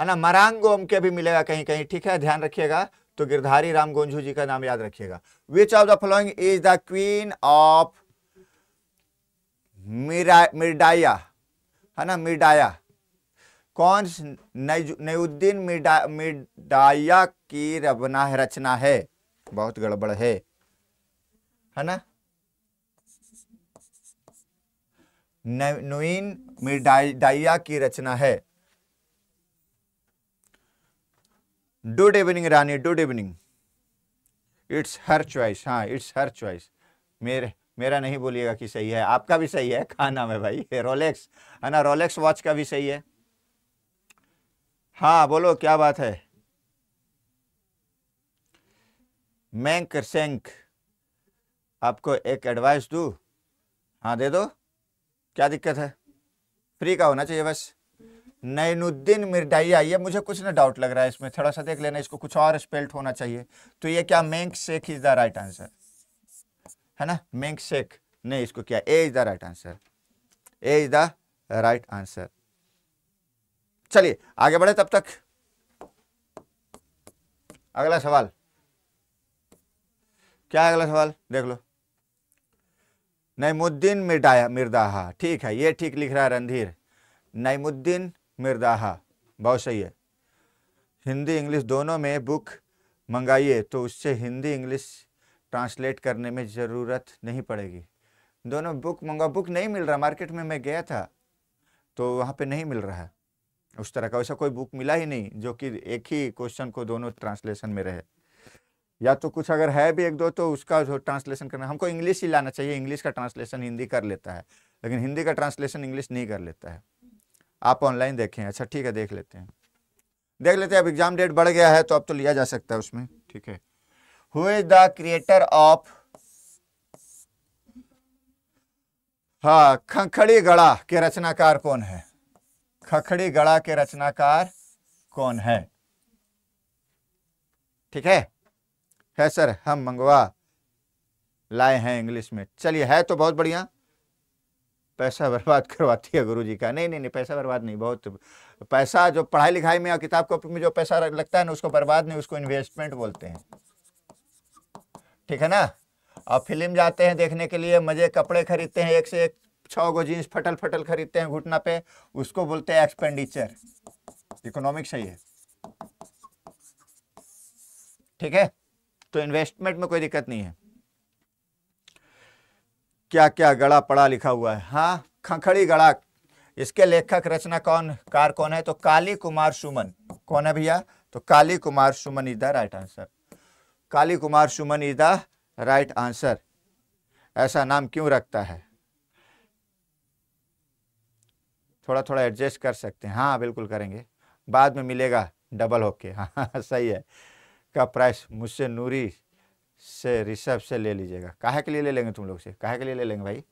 S1: है ना मरांगोम के भी मिलेगा कहीं कहीं ठीक है ध्यान रखिएगा तो गिरधारी राम गोंझू जी का नाम याद रखिएगा which of the following is the queen of मिरा मिर्डाया है ना मिर्डाया कौन नयुद्दीन मिर्डा मिर्डाया की रबना है रचना है बहुत गड़बड़ है है ना नुइन मिर्डाइया की रचना है डुड इवनिंग रानी डुड इवनिंग इट्स हर चॉइस हाँ इट्स हर चॉइस मेरे मेरा नहीं बोलिएगा कि सही है आपका भी सही है कहा नाम है भाई रोलेक्स है ना रोलेक्स वॉच का भी सही है हाँ बोलो क्या बात है मैंक सेंक आपको एक एडवाइस दू हाँ दे दो क्या दिक्कत है फ्री का होना चाहिए बस नैनुद्दीन मिर्डाइया ये मुझे कुछ ना डाउट लग रहा है इसमें थोड़ा सा देख लेना इसको कुछ और स्पेल्ट होना चाहिए तो ये क्या मैंक सेक इज़ द राइट आंसर है ना मिंग शेख ने इसको किया A is the right answer A is the right answer चलिए आगे बढ़े तब तक अगला सवाल क्या अगला सवाल देख लो नईमुद्दीन मिर्डाया मिर्दाहा ठीक है ये ठीक लिख रहा है रणधीर नईमुद्दीन मिर्दाहा बहुत सही है हिंदी इंग्लिश दोनों में बुक मंगाइए तो उससे हिंदी इंग्लिश ट्रांसलेट करने में ज़रूरत नहीं पड़ेगी दोनों बुक मंगा बुक नहीं मिल रहा मार्केट में मैं गया था तो वहाँ पे नहीं मिल रहा उस तरह का वैसा कोई बुक मिला ही नहीं जो कि एक ही क्वेश्चन को दोनों ट्रांसलेशन में रहे या तो कुछ अगर है भी एक दो तो उसका जो ट्रांसलेशन करना हमको इंग्लिश ही लाना चाहिए इंग्लिश का ट्रांसलेशन हिंदी कर लेता है लेकिन हिंदी का ट्रांसलेशन इंग्लिश नहीं कर लेता है आप ऑनलाइन देखें अच्छा ठीक है देख लेते हैं देख लेते हैं अब एग्ज़ाम डेट बढ़ गया है तो अब तो लिया जा सकता है उसमें ठीक है who is the creator of हा खंखड़ी गड़ा के रचनाकार कौन है खखड़ी गड़ा के रचनाकार कौन है ठीक है है सर हम मंगवा लाए हैं इंग्लिश में चलिए है तो बहुत बढ़िया पैसा बर्बाद करवाती है गुरुजी का नहीं नहीं नहीं पैसा बर्बाद नहीं बहुत पैसा जो पढ़ाई लिखाई में और किताब कॉपी में जो पैसा लगता है ना उसको बर्बाद नहीं उसको इन्वेस्टमेंट बोलते हैं ठीक है ना अब फिल्म जाते हैं देखने के लिए मज़े कपड़े खरीदते हैं एक से एक छो गो जीन्स फटल फटल खरीदते हैं घुटना पे उसको बोलते हैं एक्सपेंडिचर इकोनॉमिक सही है ठीक है तो इन्वेस्टमेंट में कोई दिक्कत नहीं है क्या क्या गड़ा पड़ा लिखा हुआ है हाँ खंखड़ी गड़ा इसके लेखक रचना कौन कार कौन है तो काली कुमार सुमन कौन है भैया तो Kali Kumar Suman is the right answer Kali Kumar Suman is the right answer ऐसा नाम क्यों रखता है थोड़ा थोड़ा एडजस्ट कर सकते हैं हाँ बिल्कुल करेंगे बाद में मिलेगा डबल होके हाँ, हाँ, हाँ सही है का प्राइस मुझसे नूरी से रिसेप से ले लीजिएगा काहे के लिए ले लेंगे तुम लोग से काहे के लिए ले लेंगे भाई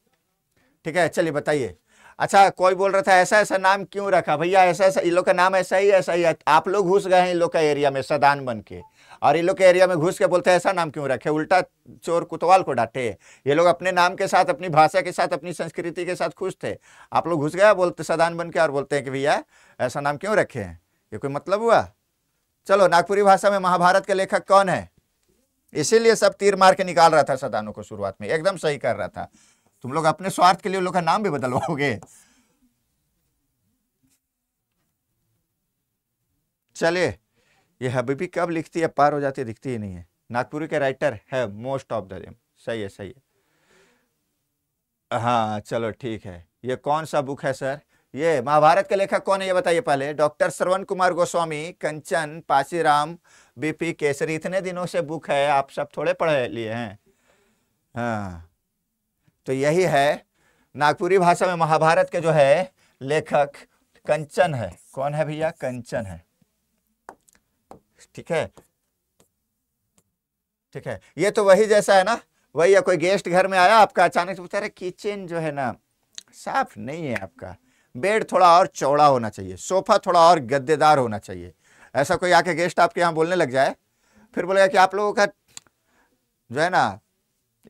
S1: ठीक है चलिए बताइए अच्छा कोई बोल रहा था ऐसा ऐसा नाम क्यों रखा भैया ऐसा ऐसा इन लोग का नाम ऐसा ही ऐसा ही आप लोग घुस गए हैं इन लोग का एरिया में सदान बन के और इन लोग के एरिया में घुस के बोलते हैं ऐसा नाम क्यों रखे उल्टा चोर कुतवाल को डांटे ये लोग अपने नाम के साथ अपनी भाषा के साथ अपनी संस्कृति के साथ खुश थे आप लोग घुस गया बोलते सदान बन के और बोलते हैं कि भैया ऐसा नाम क्यों रखे हैं ये कोई मतलब हुआ चलो नागपुरी भाषा में महाभारत के लेखक कौन है इसीलिए सब तीर मार के निकाल रहा था सदानों को शुरुआत में एकदम सही कर रहा था तुम लोग अपने स्वार्थ के लिए लोग का नाम भी बदलवाओगे चलिए ये हबीबी कब लिखती है पार हो जाती है दिखती ही नहीं है नागपुरी के राइटर है मोस्ट ऑफ द सही है सही है हाँ चलो ठीक है ये कौन सा बुक है सर ये महाभारत के लेखक कौन है ये बताइए पहले डॉक्टर श्रवण कुमार गोस्वामी कंचन पासीराम बीपी केसरी इतने दिनों से बुक है आप सब थोड़े पढ़े लिए हैं हाँ तो यही है नागपुरी भाषा में महाभारत के जो है लेखक कंचन है कौन है भैया कंचन है ठीक है ठीक है ये तो वही जैसा है ना वही या कोई गेस्ट घर में आया आपका अचानक से पूछा किचन जो है ना साफ नहीं है आपका बेड थोड़ा और चौड़ा होना चाहिए सोफा थोड़ा और गद्देदार होना चाहिए ऐसा कोई आके गेस्ट आपके यहाँ बोलने लग जाए फिर बोलेगा कि आप लोगों का जो है ना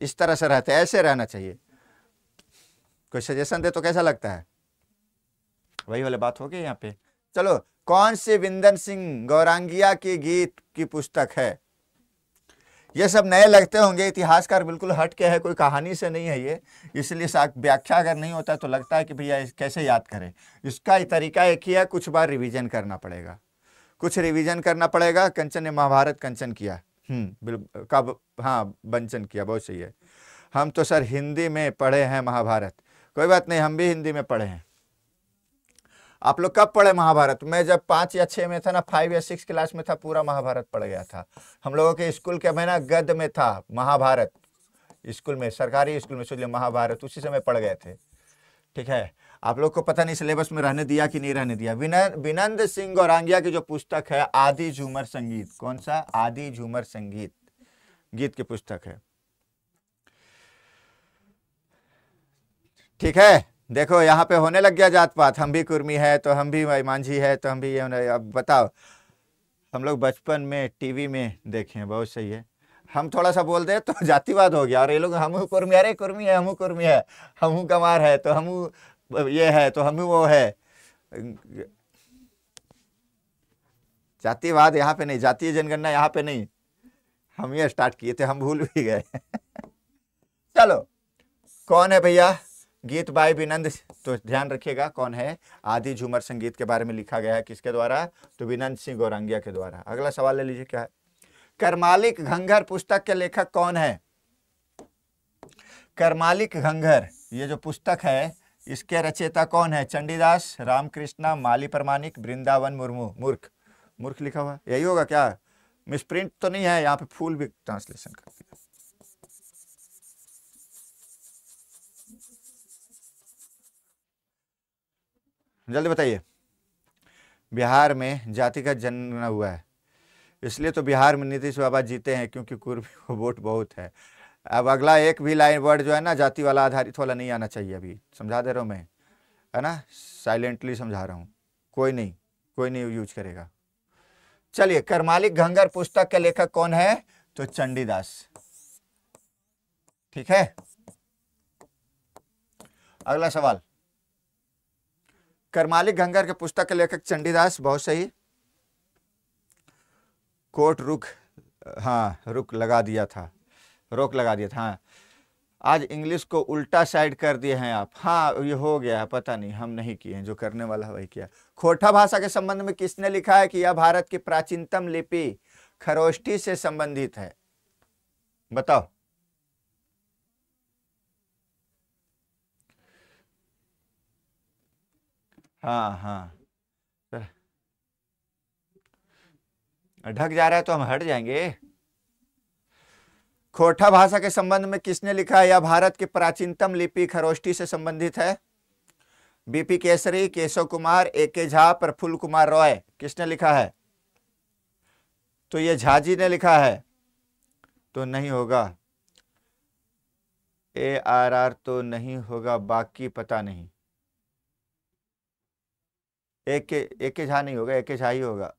S1: इस तरह से रहते ऐसे रहना चाहिए कोई सजेशन दे तो कैसा लगता है वही वाले बात हो गई यहाँ पे चलो कौन से विंदन सिंह गौरांगिया के गीत की पुस्तक है ये सब नए लगते होंगे इतिहासकार बिल्कुल हट के है कोई कहानी से नहीं है ये इसलिए व्याख्या अगर नहीं होता तो लगता है कि भैया कैसे याद करें इसका तरीका एक ही है कुछ बार रिवीजन करना पड़ेगा कुछ रिवीजन करना पड़ेगा कंचन ने महाभारत कंचन किया हम्म कब हाँ बंचन किया बहुत सही है हम तो सर हिंदी में पढ़े हैं महाभारत कोई बात नहीं हम भी हिंदी में पढ़े हैं आप लोग कब पढ़े महाभारत मैं जब पाँच या छः में था ना फाइव या सिक्स क्लास में था पूरा महाभारत पढ़ गया था हम लोगों के स्कूल के मैं ना गद में था महाभारत स्कूल में सरकारी स्कूल में सोचिए महाभारत उसी समय पढ़ गए थे ठीक है आप लोग को पता नहीं सिलेबस में रहने दिया कि नहीं रहने दिया विनंद सिंह और आंगिया की जो पुस्तक है आदि झूमर संगीत कौन सा आदि झूमर संगीत गीत की पुस्तक है ठीक है देखो यहाँ पे होने लग गया जात पात हम भी कुर्मी है तो हम भी मांझी है तो हम भी ये अब बताओ हम लोग बचपन में टीवी में देखे हैं बहुत सही है हम थोड़ा सा बोल दे तो जातिवाद हो गया और ये लोग हम कुर्मी अरे कुर्मी है हम कुर्मी है हम कमार है तो हम ये है तो हम वो है जातिवाद यहाँ पे नहीं जातीय जनगणना यहाँ पे नहीं हम ये स्टार्ट किए थे हम भूल भी गए चलो कौन है भैया गीत बाय विनंद तो ध्यान रखिएगा कौन है आदि झूमर संगीत के बारे में लिखा गया है किसके द्वारा तो विनंद सिंह गौरंगिया के द्वारा अगला सवाल ले लीजिए क्या है करमालिक घंघर पुस्तक के लेखक कौन है करमालिक घंघर ये जो पुस्तक है इसके रचयिता कौन है चंडीदास रामकृष्णा माली प्रमाणिक वृंदावन मुर्मू मूर्ख मूर्ख लिखा हुआ यही होगा क्या मिसप्रिंट तो नहीं है यहाँ पे फूल भी ट्रांसलेशन करती है जल्दी बताइए बिहार में जाति का जन्म हुआ है इसलिए तो बिहार में नीतीश बाबा जीते हैं क्योंकि कुर्मी को वोट बहुत है अब अगला एक भी लाइन वर्ड जो है ना जाति वाला आधारित वाला नहीं आना चाहिए अभी समझा दे रहा हूँ मैं है ना साइलेंटली समझा रहा हूँ कोई नहीं कोई नहीं यूज करेगा चलिए कर्मालिक घंगर पुस्तक के लेखक कौन है तो चंडीदास ठीक है अगला सवाल करमाली गंगर के पुस्तक के लेखक चंडीदास बहुत सही कोट रुख हाँ रुख लगा दिया था रोक लगा दिया था हाँ आज इंग्लिश को उल्टा साइड कर दिए हैं आप हाँ ये हो गया पता नहीं हम नहीं किए हैं जो करने वाला है वही किया खोटा भाषा के संबंध में किसने लिखा है कि यह भारत की प्राचीनतम लिपि खरोष्टी से संबंधित है बताओ हाँ हाँ ढक जा रहा है तो हम हट जाएंगे खोटा भाषा के संबंध में किसने लिखा है यह भारत की प्राचीनतम लिपि खरोष्टी से संबंधित है बीपी केसरी केशव कुमार ए के झा प्रफुल्ल कुमार रॉय किसने लिखा है तो ये झा जी ने लिखा है तो नहीं होगा ए आर आर तो नहीं होगा बाकी पता नहीं एक के एक के झा नहीं होगा एक के झा ही होगा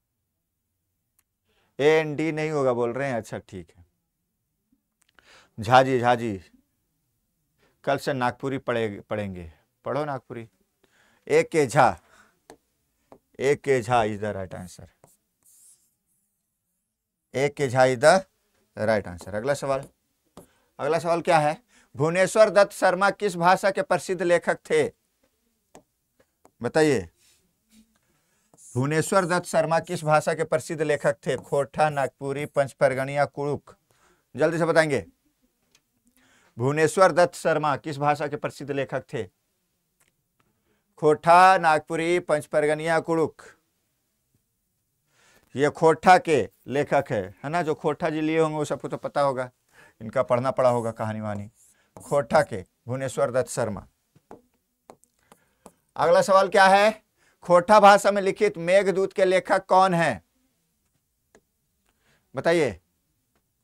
S1: ए एन डी नहीं होगा बोल रहे हैं अच्छा ठीक है झाजी झाजी कल से नागपुरी पढ़े पढ़ेंगे पढ़ो नागपुरी ए के झा ए के Jha is the right answer A के Jha is the right answer अगला सवाल अगला सवाल क्या है भुवनेश्वर दत्त शर्मा किस भाषा के प्रसिद्ध लेखक थे बताइए भुवनेश्वर दत्त शर्मा किस भाषा के प्रसिद्ध लेखक थे खोटा नागपुरी पंचपरगणिया कुड़ुक जल्दी से बताएंगे भुवनेश्वर दत्त शर्मा किस भाषा के प्रसिद्ध लेखक थे खोटा नागपुरी पंच परगनिया कुड़ुक ये खोटा के लेखक है है ना जो खोटा जी लिए होंगे वो सबको तो पता होगा इनका पढ़ना पड़ा होगा कहानी वानी खोटा के भुवनेश्वर दत्त शर्मा अगला सवाल क्या है खोटा भाषा में लिखित मेघदूत के लेखक कौन है बताइए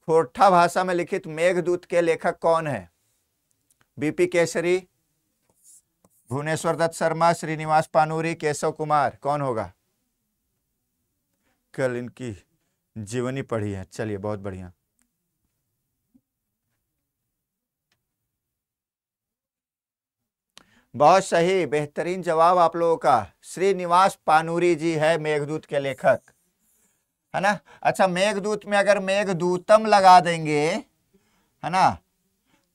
S1: खोटा भाषा में लिखित मेघदूत के लेखक कौन है बीपी केसरी भुवनेश्वर दत्त शर्मा श्रीनिवास पानूरी केशव कुमार कौन होगा कल इनकी जीवनी पढ़ी है चलिए बहुत बढ़िया बहुत सही बेहतरीन जवाब आप लोगों का श्रीनिवास पानूरी जी है मेघदूत के लेखक है ना अच्छा मेघदूत में अगर मेघदूतम लगा देंगे है ना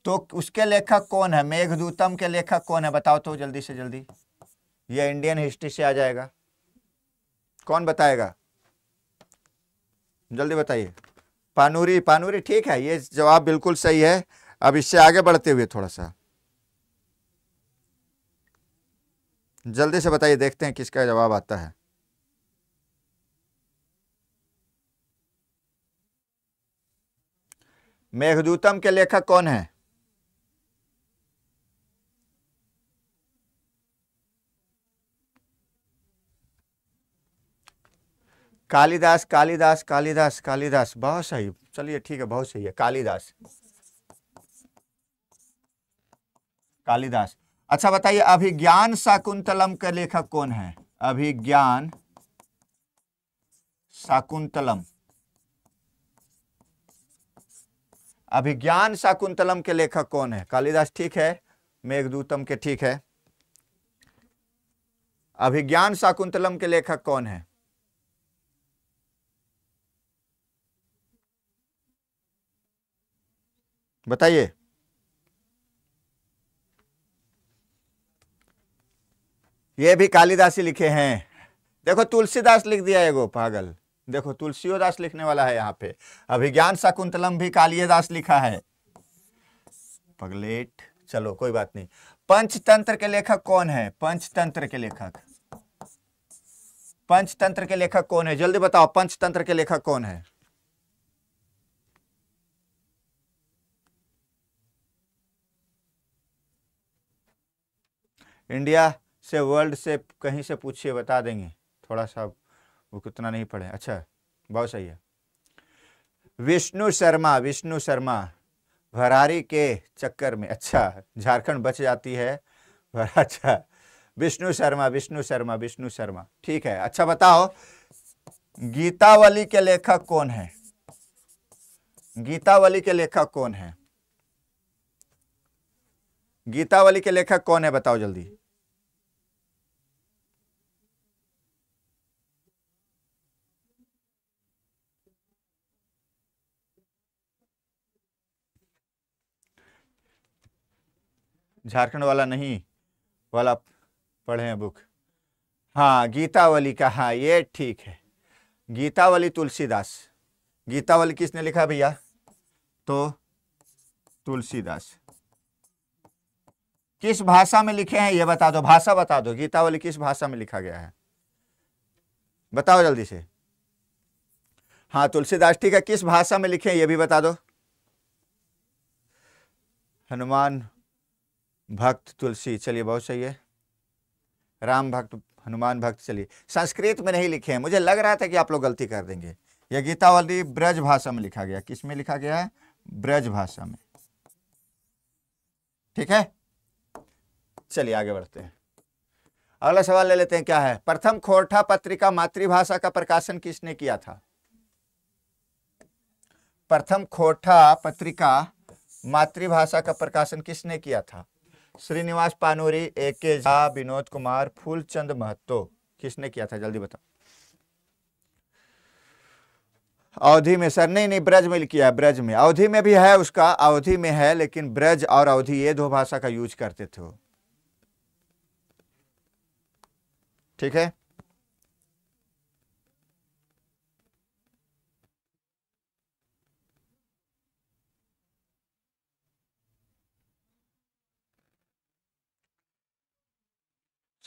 S1: तो उसके लेखक कौन है मेघदूतम के लेखक कौन है बताओ तो जल्दी से जल्दी ये इंडियन हिस्ट्री से आ जाएगा कौन बताएगा जल्दी बताइए पानूरी पानूरी ठीक है ये जवाब बिल्कुल सही है अब इससे आगे बढ़ते हुए थोड़ा सा जल्दी से बताइए देखते हैं किसका जवाब आता है मेघदूतम के लेखक कौन है कालिदास कालिदास कालिदास कालिदास बहुत सही चलिए ठीक है बहुत सही है कालिदास कालिदास अच्छा बताइए अभिज्ञान शाकुंतलम का लेखक कौन है अभिज्ञान शाकुंतलम अभिज्ञान शाकुंतलम के लेखक कौन है कालिदास ठीक है मेघदूतम के ठीक है अभिज्ञान शाकुंतलम के लेखक कौन है बताइए ये भी ही लिखे हैं देखो तुलसीदास लिख दिया एगो पागल देखो तुलसीदास लिखने वाला है यहाँ पे अभिज्ञान शकुंतलम भी कालिदास लिखा है पगलेट चलो कोई बात नहीं पंचतंत्र के लेखक कौन है पंचतंत्र के लेखक पंचतंत्र के लेखक कौन है जल्दी बताओ पंचतंत्र के लेखक कौन है इंडिया से वर्ल्ड से कहीं से पूछिए बता देंगे थोड़ा सा वो कितना नहीं पढ़े अच्छा बहुत सही है विष्णु शर्मा विष्णु शर्मा भरारी के चक्कर में अच्छा झारखंड बच जाती है अच्छा विष्णु शर्मा विष्णु शर्मा विष्णु शर्मा ठीक है अच्छा बताओ गीतावली के लेखक कौन है गीतावली के लेखक कौन है गीतावली के लेखक कौन है बताओ जल्दी झारखंड वाला नहीं वाला पढ़े हैं बुक हाँ गीतावली का हाँ ये ठीक है गीतावली तुलसीदास गीतावली किसने लिखा भैया तो तुलसीदास किस भाषा में लिखे हैं ये बता दो भाषा बता दो गीतावली किस भाषा में लिखा गया है बताओ जल्दी से हाँ तुलसीदास ठीक है किस भाषा में लिखे हैं ये भी बता दो हनुमान भक्त तुलसी चलिए बहुत सही है राम भक्त हनुमान भक्त चलिए संस्कृत में नहीं लिखे हैं मुझे लग रहा था कि आप लोग गलती कर देंगे यह गीतावली ब्रज भाषा में लिखा गया किस में लिखा गया है ब्रज भाषा में ठीक है चलिए आगे बढ़ते हैं अगला सवाल ले लेते हैं क्या है प्रथम खोरठा पत्रिका मातृभाषा का प्रकाशन किसने किया था प्रथम खोरठा पत्रिका मातृभाषा का प्रकाशन किसने किया था श्रीनिवास पानूरी ए के झा विनोद कुमार फूलचंद महतो किसने किया था जल्दी बताओ अवधि में सर नहीं नहीं ब्रज में किया ब्रज में अवधि में भी है उसका अवधि में है लेकिन ब्रज और अवधि ये दो भाषा का यूज करते थे ठीक है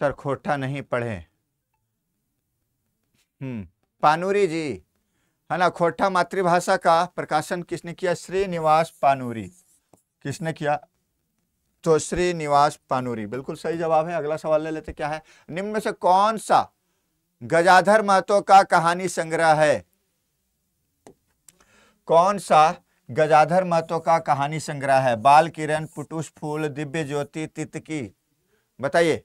S1: खोटा नहीं पढ़े हम्म पानूरी जी है ना खोटा मातृभाषा का प्रकाशन किसने किया श्रीनिवास पानूरी किसने किया तो श्रीनिवास पानूरी बिल्कुल सही जवाब है अगला सवाल ले लेते क्या है निम्न में से कौन सा गजाधर महतो का कहानी संग्रह है कौन सा गजाधर महतो का कहानी संग्रह है बाल किरण पुटुष फूल दिव्य ज्योति तितकी बताइए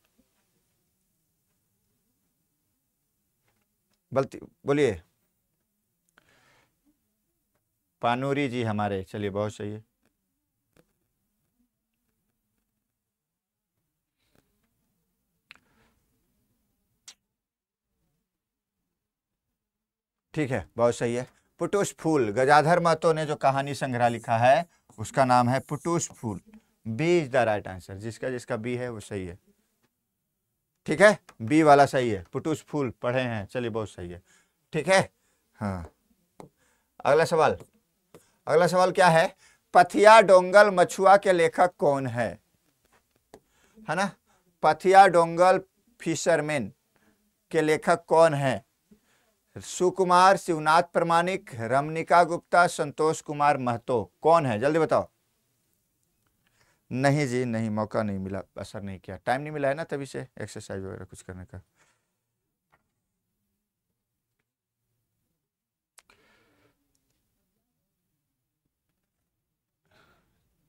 S1: बल्ती बोलिए पानूरी जी हमारे चलिए बहुत सही है ठीक है बहुत सही है पुटुष फूल गजाधर महतो ने जो कहानी संग्रह लिखा है उसका नाम है पुटुष फूल B is the right answer जिसका जिसका बी है वो सही है ठीक है बी वाला सही है पुटुस फूल पढ़े हैं चलिए बहुत सही है ठीक है हाँ अगला सवाल अगला सवाल क्या है पथिया डोंगल मछुआ के लेखक कौन है है ना पथिया डोंगल फिशरमैन के लेखक कौन है सुकुमार शिवनाथ प्रमाणिक रमनिका गुप्ता संतोष कुमार महतो कौन है जल्दी बताओ नहीं जी नहीं मौका नहीं मिला असर नहीं किया टाइम नहीं मिला है ना तभी से एक्सरसाइज वगैरह कुछ करने का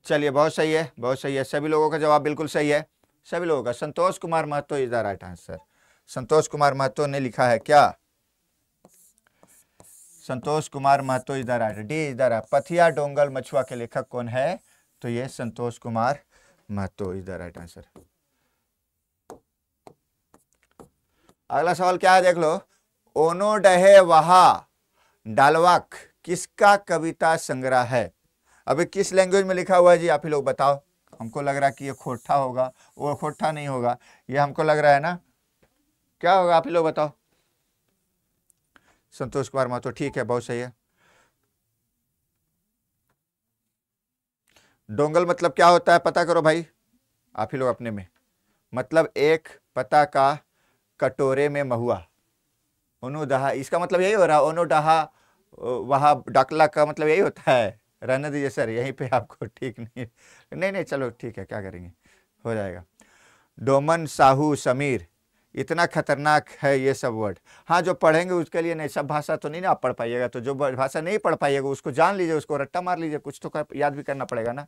S1: चलिए बहुत सही है बहुत सही है सभी लोगों का जवाब बिल्कुल सही है सभी लोगों का Santosh Kumar Mahto is the right answer Santosh Kumar Mahto ने लिखा है क्या Santosh Kumar Mahto is the right D is the right पथिया डोंगल मछुआ के लेखक कौन है तो ये Santosh Kumar Mahto is the right answer अगला सवाल क्या है देख लो ओनो डहे वहा डालवाक किसका कविता संग्रह है अभी किस लैंग्वेज में लिखा हुआ है जी आप ही लोग बताओ हमको लग रहा है कि ये खोटा होगा वो खोटा नहीं होगा ये हमको लग रहा है ना क्या होगा आप ही लोग बताओ संतोष कुमार महतो ठीक है बहुत सही है डोंगल मतलब क्या होता है पता करो भाई आप ही लोग अपने में मतलब एक पता का कटोरे में महुआ ओनो डहा इसका मतलब यही हो रहा है ओनो डहा वहाँ डाकला का मतलब यही होता है रहने दीजिए सर यहीं पे आपको ठीक नहीं नहीं नहीं चलो ठीक है क्या करेंगे हो जाएगा डोमन साहू समीर इतना खतरनाक है ये सब वर्ड हाँ जो पढ़ेंगे उसके लिए नहीं सब भाषा तो नहीं ना आप पढ़ पाइएगा तो जो भाषा नहीं पढ़ पाइएगा उसको जान लीजिए उसको रट्टा मार लीजिए कुछ तो याद भी करना पड़ेगा ना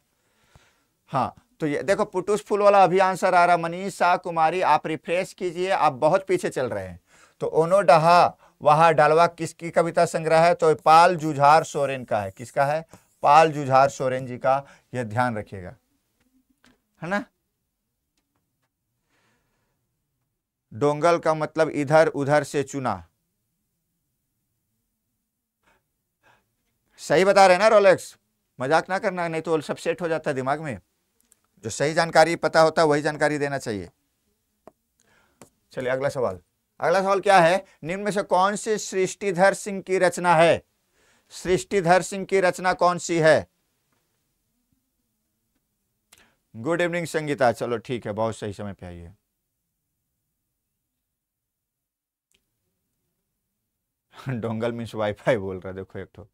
S1: हाँ तो ये देखो पुटुस फूल वाला अभी आंसर आ रहा मनीषा कुमारी आप रिफ्रेश कीजिए आप बहुत पीछे चल रहे हैं तो ओनो डहा वहा डालवा किसकी कविता संग्रह है तो पाल जुझार सोरेन का है किसका है पाल जुझार सोरेन जी का यह ध्यान रखिएगा है ना डोंगल का मतलब इधर उधर से चुना सही बता रहे ना रोलेक्स मजाक ना करना नहीं तो सब सेट हो जाता है दिमाग में जो सही जानकारी पता होता है वही जानकारी देना चाहिए चलिए अगला सवाल अगला सवाल क्या है निम्न में से कौन सी सृष्टिधर सिंह की रचना है सृष्टिधर सिंह की रचना कौन सी है गुड इवनिंग संगीता चलो ठीक है बहुत सही समय पे आई है डोंगल मीन्स वाईफाई बोल रहा है देखो एक तो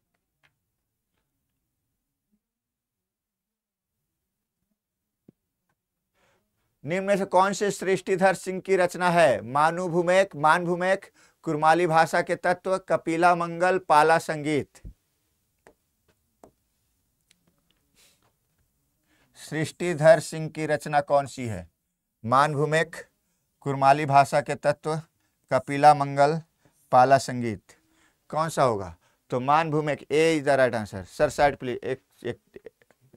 S1: निम्न से कौन से सृष्टिधर सिंह की रचना है मानु भूमेक मान भूमेक कुरमाली भाषा के तत्व कपिला मंगल पाला संगीत सृष्टिधर सिंह की रचना कौन सी है मान भूमेक कुरमाली भाषा के तत्व कपिला मंगल पाला संगीत कौन सा होगा तो मान A is the right answer sir side please एक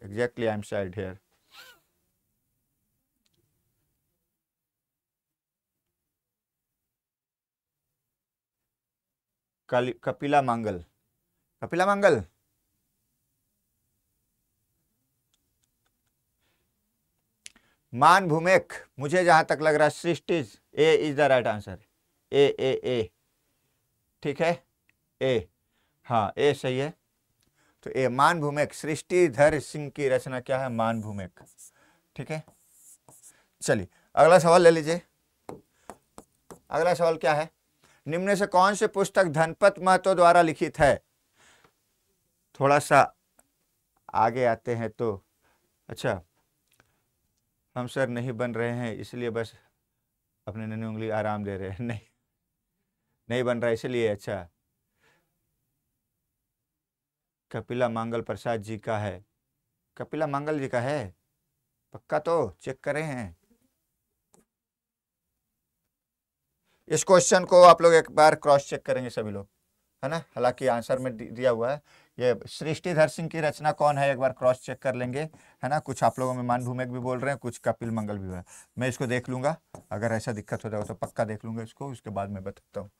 S1: exactly I am side here Kapila Mangal Kapila Mangal मान भूमेक मुझे जहां तक लग रहा है Srishti A is the right answer A A A ठीक है ए हाँ ए सही है तो ए मान भूमेक सृष्टि धर सिंह की रचना क्या है मान भूमेक ठीक है चलिए अगला सवाल ले लीजिए अगला सवाल क्या है निम्न से कौन से पुस्तक धनपत महतो द्वारा लिखित है थोड़ा सा आगे आते हैं तो अच्छा हम सर नहीं बन रहे हैं इसलिए बस अपने नन्नी उंगली आराम दे रहे हैं नहीं नहीं बन रहा इसलिए अच्छा कपिला मांगल प्रसाद जी का है कपिला मांगल जी का है पक्का तो चेक करे हैं इस क्वेश्चन को आप लोग एक बार क्रॉस चेक करेंगे सभी लोग है ना हालांकि आंसर में दिया हुआ है ये सृष्टिधर सिंह की रचना कौन है एक बार क्रॉस चेक कर लेंगे है ना कुछ आप लोगों में मान भूमिक भी बोल रहे हैं कुछ कपिल मंगल भी है मैं इसको देख लूंगा अगर ऐसा दिक्कत हो जाए तो पक्का देख लूंगा इसको उसके बाद मैं बताता हूँ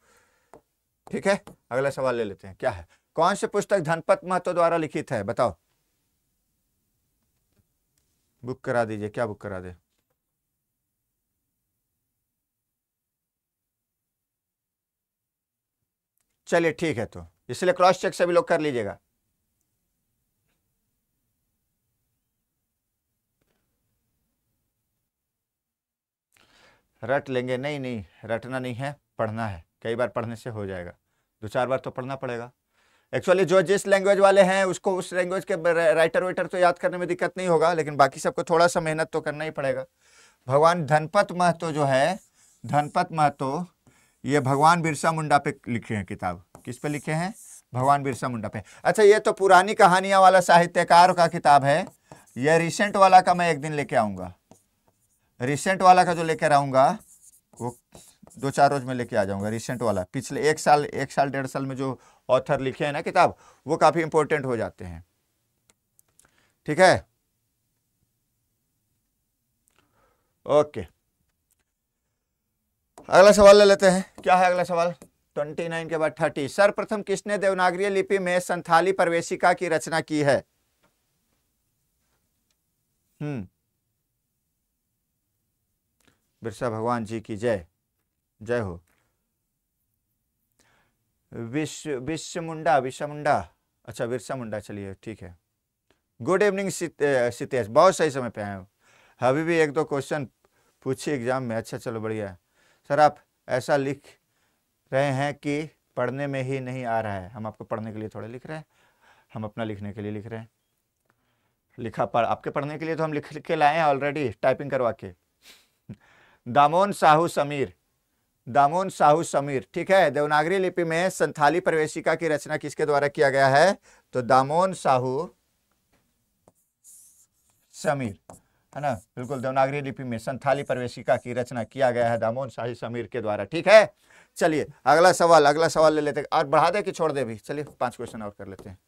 S1: ठीक है अगला सवाल ले लेते हैं क्या है कौन से पुस्तक धनपत महतो द्वारा लिखित है बताओ बुक करा दीजिए क्या बुक करा दे चलिए ठीक है तो इसलिए क्रॉस चेक सभी लोग कर लीजिएगा रट लेंगे नहीं नहीं रटना नहीं है पढ़ना है कई बार पढ़ने से हो जाएगा दो चार बार तो पढ़ना पड़ेगा एक्चुअली जो जिस लैंग्वेज वाले हैं उसको उस लैंग्वेज के राइटर वाइटर तो याद करने में दिक्कत नहीं होगा लेकिन बाकी सबको थोड़ा सा मेहनत तो करना ही पड़ेगा भगवान धनपत महतो जो है धनपत महतो ये भगवान बिरसा मुंडा पे लिखे हैं किताब किस पे लिखे हैं भगवान बिरसा मुंडा पे अच्छा ये तो पुरानी कहानियां वाला साहित्यकार का किताब है यह रिसेंट वाला का मैं एक दिन लेके आऊंगा रिसेंट वाला का जो लेकर आऊंगा वो दो चार रोज में लेके आ जाऊंगा रिसेंट वाला पिछले एक साल एक साल डेढ़ साल में जो ऑथर लिखे हैं ना किताब वो काफ़ी इंपॉर्टेंट हो जाते हैं ठीक है ओके अगला सवाल ले लेते हैं क्या है अगला सवाल 29 के बाद 30 सर्वप्रथम किसने देवनागरी लिपि में संथाली प्रवेशिका की रचना की है हम्म बिरसा भगवान जी की जय जय हो विश्व विश्व मुंडा विश्व मुंडा अच्छा बिरसा मुंडा चलिए ठीक है गुड इवनिंग सितेश बहुत सही समय पे आए हो अभी भी एक दो क्वेश्चन पूछिए एग्जाम में अच्छा चलो बढ़िया है सर आप ऐसा लिख रहे हैं कि पढ़ने में ही नहीं आ रहा है हम आपको पढ़ने के लिए थोड़े लिख रहे हैं हम अपना लिखने के लिए लिख रहे हैं लिखा पढ़ आपके पढ़ने के लिए तो हम लिख के लाए हैं ऑलरेडी टाइपिंग करवा के दामोन साहू समीर दामोन साहू समीर ठीक है देवनागरी लिपि में संथाली प्रवेशिका की रचना किसके द्वारा किया गया है तो दामोन साहू समीर है ना बिल्कुल देवनागरी लिपि में संथाली प्रवेशिका की रचना किया गया है दामोन शाही समीर के द्वारा ठीक है चलिए अगला सवाल अगला सवाल ले लेते हैं और बढ़ा दे कि छोड़ दे भी चलिए पांच क्वेश्चन और कर लेते हैं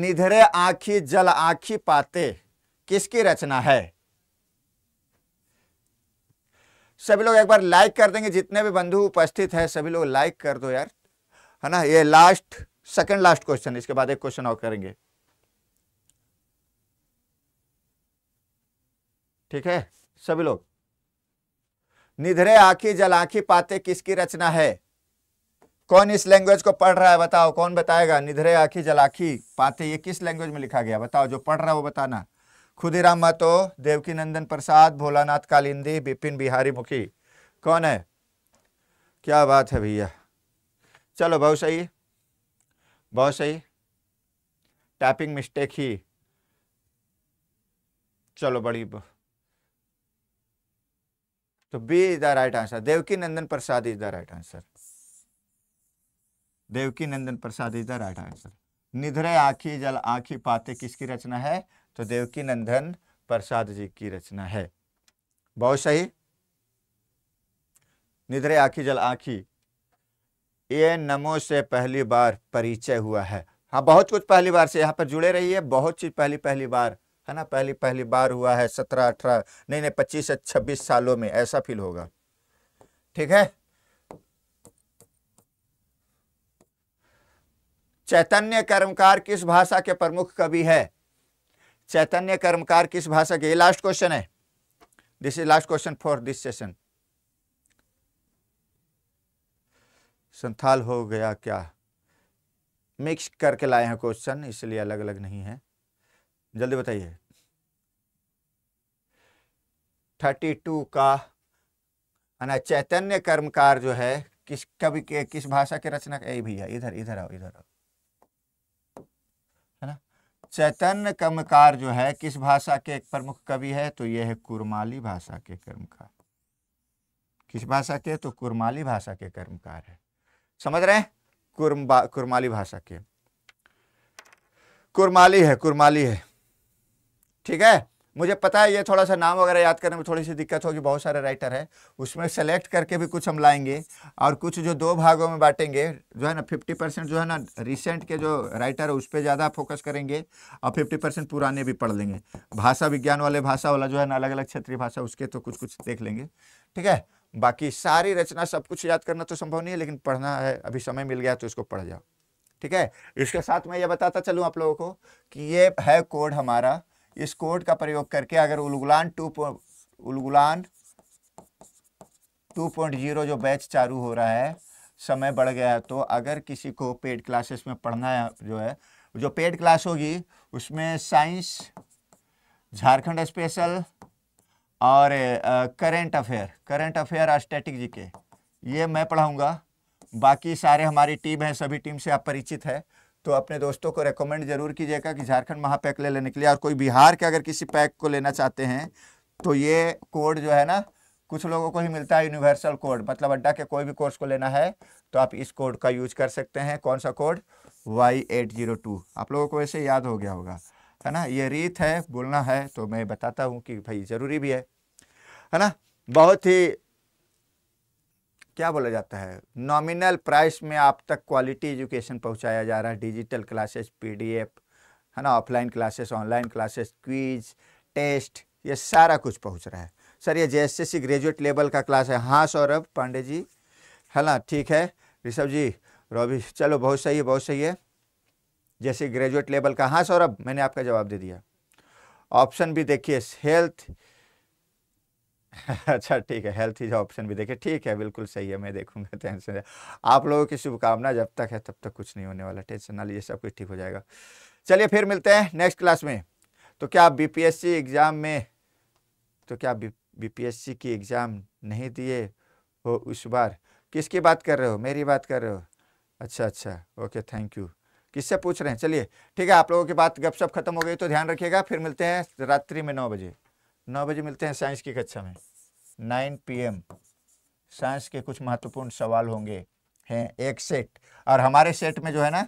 S1: निधरे आंखी जल आंखी पाते किसकी रचना है सभी लोग एक बार लाइक कर देंगे जितने भी बंधु उपस्थित हैं सभी लोग लाइक कर दो यार है ना ये लास्ट सेकंड लास्ट क्वेश्चन इसके बाद एक क्वेश्चन और करेंगे ठीक है सभी लोग निधरे आखी जल आखी पाते किसकी रचना है कौन इस लैंग्वेज को पढ़ रहा है बताओ कौन बताएगा निधरे आखी जलाखी पाते ये किस लैंग्वेज में लिखा गया बताओ जो पढ़ रहा है वो बताना खुदीराम महतो देवकी नंदन प्रसाद भोलानाथ कालिंदी बिपिन बिहारी मुखी कौन है क्या बात है भैया चलो बहुत सही बहुत सही टैपिंग मिस्टेक ही चलो बड़ी तो B is the right answer Devki Nandan Prasad is the right answer Devki Nandan Prasad is the right answer निधरे आखी जल आखी पाते किसकी रचना है तो देवकी नंदन प्रसाद जी की रचना है बहुत सही निधरे आखी जल आखी ये नमो से पहली बार परिचय हुआ है हाँ बहुत कुछ पहली बार से यहाँ पर जुड़े रही है बहुत चीज पहली पहली बार है ना पहली पहली बार हुआ है सत्रह अठारह नहीं नहीं पच्चीस से छब्बीस सालों में ऐसा फील होगा ठीक है चैतन्य कर्मकार किस भाषा के प्रमुख कवि है चैतन्य कर्मकार किस भाषा के ये लास्ट क्वेश्चन है this is last question for this session Santhal हो गया क्या मिक्स करके लाए हैं क्वेश्चन इसलिए अलग अलग नहीं है जल्दी बताइए थर्टी टू का है ना चैतन्य कर्मकार जो है किस कवि के किस भाषा के रचना का भैया इधर इधर आओ इधर आओ है ना चैतन्य कर्मकार जो है किस भाषा के एक प्रमुख कवि है तो यह है कुरमाली भाषा के कर्मकार किस भाषा के तो कुरमाली भाषा के कर्मकार है समझ रहे हैं कुर्म कुरमाली भाषा के कुरमाली है कुरमाली है ठीक है मुझे पता है ये थोड़ा सा नाम वगैरह याद करने में थोड़ी सी दिक्कत होगी बहुत सारे राइटर है उसमें सेलेक्ट करके भी कुछ हम लाएंगे और कुछ जो दो भागों में बांटेंगे जो है ना फिफ्टी परसेंट जो है ना रिसेंट के जो राइटर है उस पर ज़्यादा फोकस करेंगे और फिफ्टी परसेंट पुराने भी पढ़ लेंगे भाषा विज्ञान वाले भाषा वाला जो है ना अलग अलग क्षेत्रीय भाषा उसके तो कुछ कुछ देख लेंगे ठीक है बाकी सारी रचना सब कुछ याद करना तो संभव नहीं है लेकिन पढ़ना है अभी समय मिल गया तो इसको पढ़ जाओ ठीक है इसके साथ मैं ये बताता चलूँ आप लोगों को कि ये है कोड हमारा इस कोड का प्रयोग करके अगर Ulgulan two Ulgulan two point zero जो बैच चालू हो रहा है समय बढ़ गया है तो अगर किसी को पेड क्लासेस में पढ़ना है जो है जो पेड क्लास होगी उसमें साइंस झारखंड स्पेशल और करेंट अफेयर करेंट अफेयर और स्टैटिक जी के ये मैं पढ़ाऊँगा बाकी सारे हमारी टीम है सभी टीम से आप परिचित है तो अपने दोस्तों को रेकमेंड जरूर कीजिएगा कि झारखंड महापैक ले लेने के लिए और कोई बिहार के अगर किसी पैक को लेना चाहते हैं तो ये कोड जो है ना कुछ लोगों को ही मिलता है यूनिवर्सल कोड मतलब अड्डा के कोई भी कोर्स को लेना है तो आप इस कोड का यूज कर सकते हैं कौन सा code Y eight zero two आप लोगों को ऐसे याद हो गया होगा है ना ये रीत है बोलना है तो मैं बताता हूँ कि भाई ज़रूरी भी है है ना बहुत ही क्या बोला जाता है नॉमिनल प्राइस में आप तक क्वालिटी एजुकेशन पहुंचाया जा रहा है डिजिटल क्लासेस पीडीएफ है ना offline classes online classes quiz test ये सारा कुछ पहुंच रहा है सर ये जेएसएससी ग्रेजुएट लेवल का क्लास है हाँ सौरभ पांडे जी है ना ठीक है ऋषभ जी रवि चलो बहुत सही है बहुत सही है जैसे ग्रेजुएट लेवल का हाँ सौरभ मैंने आपका जवाब दे दिया ऑप्शन भी देखिए हेल्थ अच्छा ठीक है हेल्थ इज ऑप्शन भी देखे ठीक है बिल्कुल सही है मैं देखूंगा टेंशन है आप लोगों की शुभकामना जब तक है तब तक कुछ नहीं होने वाला टेंशन ना लीजिए सब कुछ ठीक हो जाएगा चलिए फिर मिलते हैं नेक्स्ट क्लास में तो क्या आप बीपीएससी एग्ज़ाम में तो क्या आप बीपीएससी की एग्ज़ाम नहीं दिए हो उस बार किसकी बात कर रहे हो मेरी बात कर रहे हो अच्छा अच्छा ओके थैंक यू किससे पूछ रहे हैं चलिए ठीक है आप लोगों की बात गपशप खत्म हो गई तो ध्यान रखिएगा फिर मिलते हैं रात्रि में नौ बजे नौ बजे मिलते हैं साइंस की कक्षा में नाइन पी साइंस के कुछ महत्वपूर्ण सवाल होंगे हैं एक सेट और हमारे सेट में जो है ना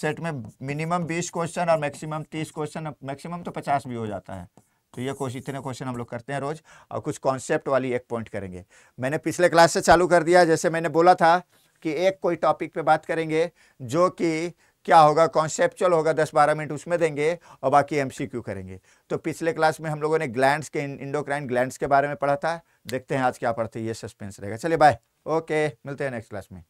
S1: सेट में मिनिमम बीस क्वेश्चन और मैक्सिमम तीस क्वेश्चन मैक्सिमम तो पचास भी हो जाता है तो ये कोर्स इतने क्वेश्चन हम लोग करते हैं रोज़ और कुछ कॉन्सेप्ट वाली एक पॉइंट करेंगे मैंने पिछले क्लास से चालू कर दिया जैसे मैंने बोला था कि एक कोई टॉपिक पे बात करेंगे जो कि क्या होगा कॉन्सेप्चुअल होगा दस बारह मिनट उसमें देंगे और बाकी एम करेंगे तो पिछले क्लास में हम लोगों ने ग्लैंड के इंडोक्राइन ग्लैंड के बारे में पढ़ा था देखते हैं आज क्या पढ़ते ये सस्पेंस रहेगा चलिए बाय ओके मिलते हैं नेक्स्ट क्लास में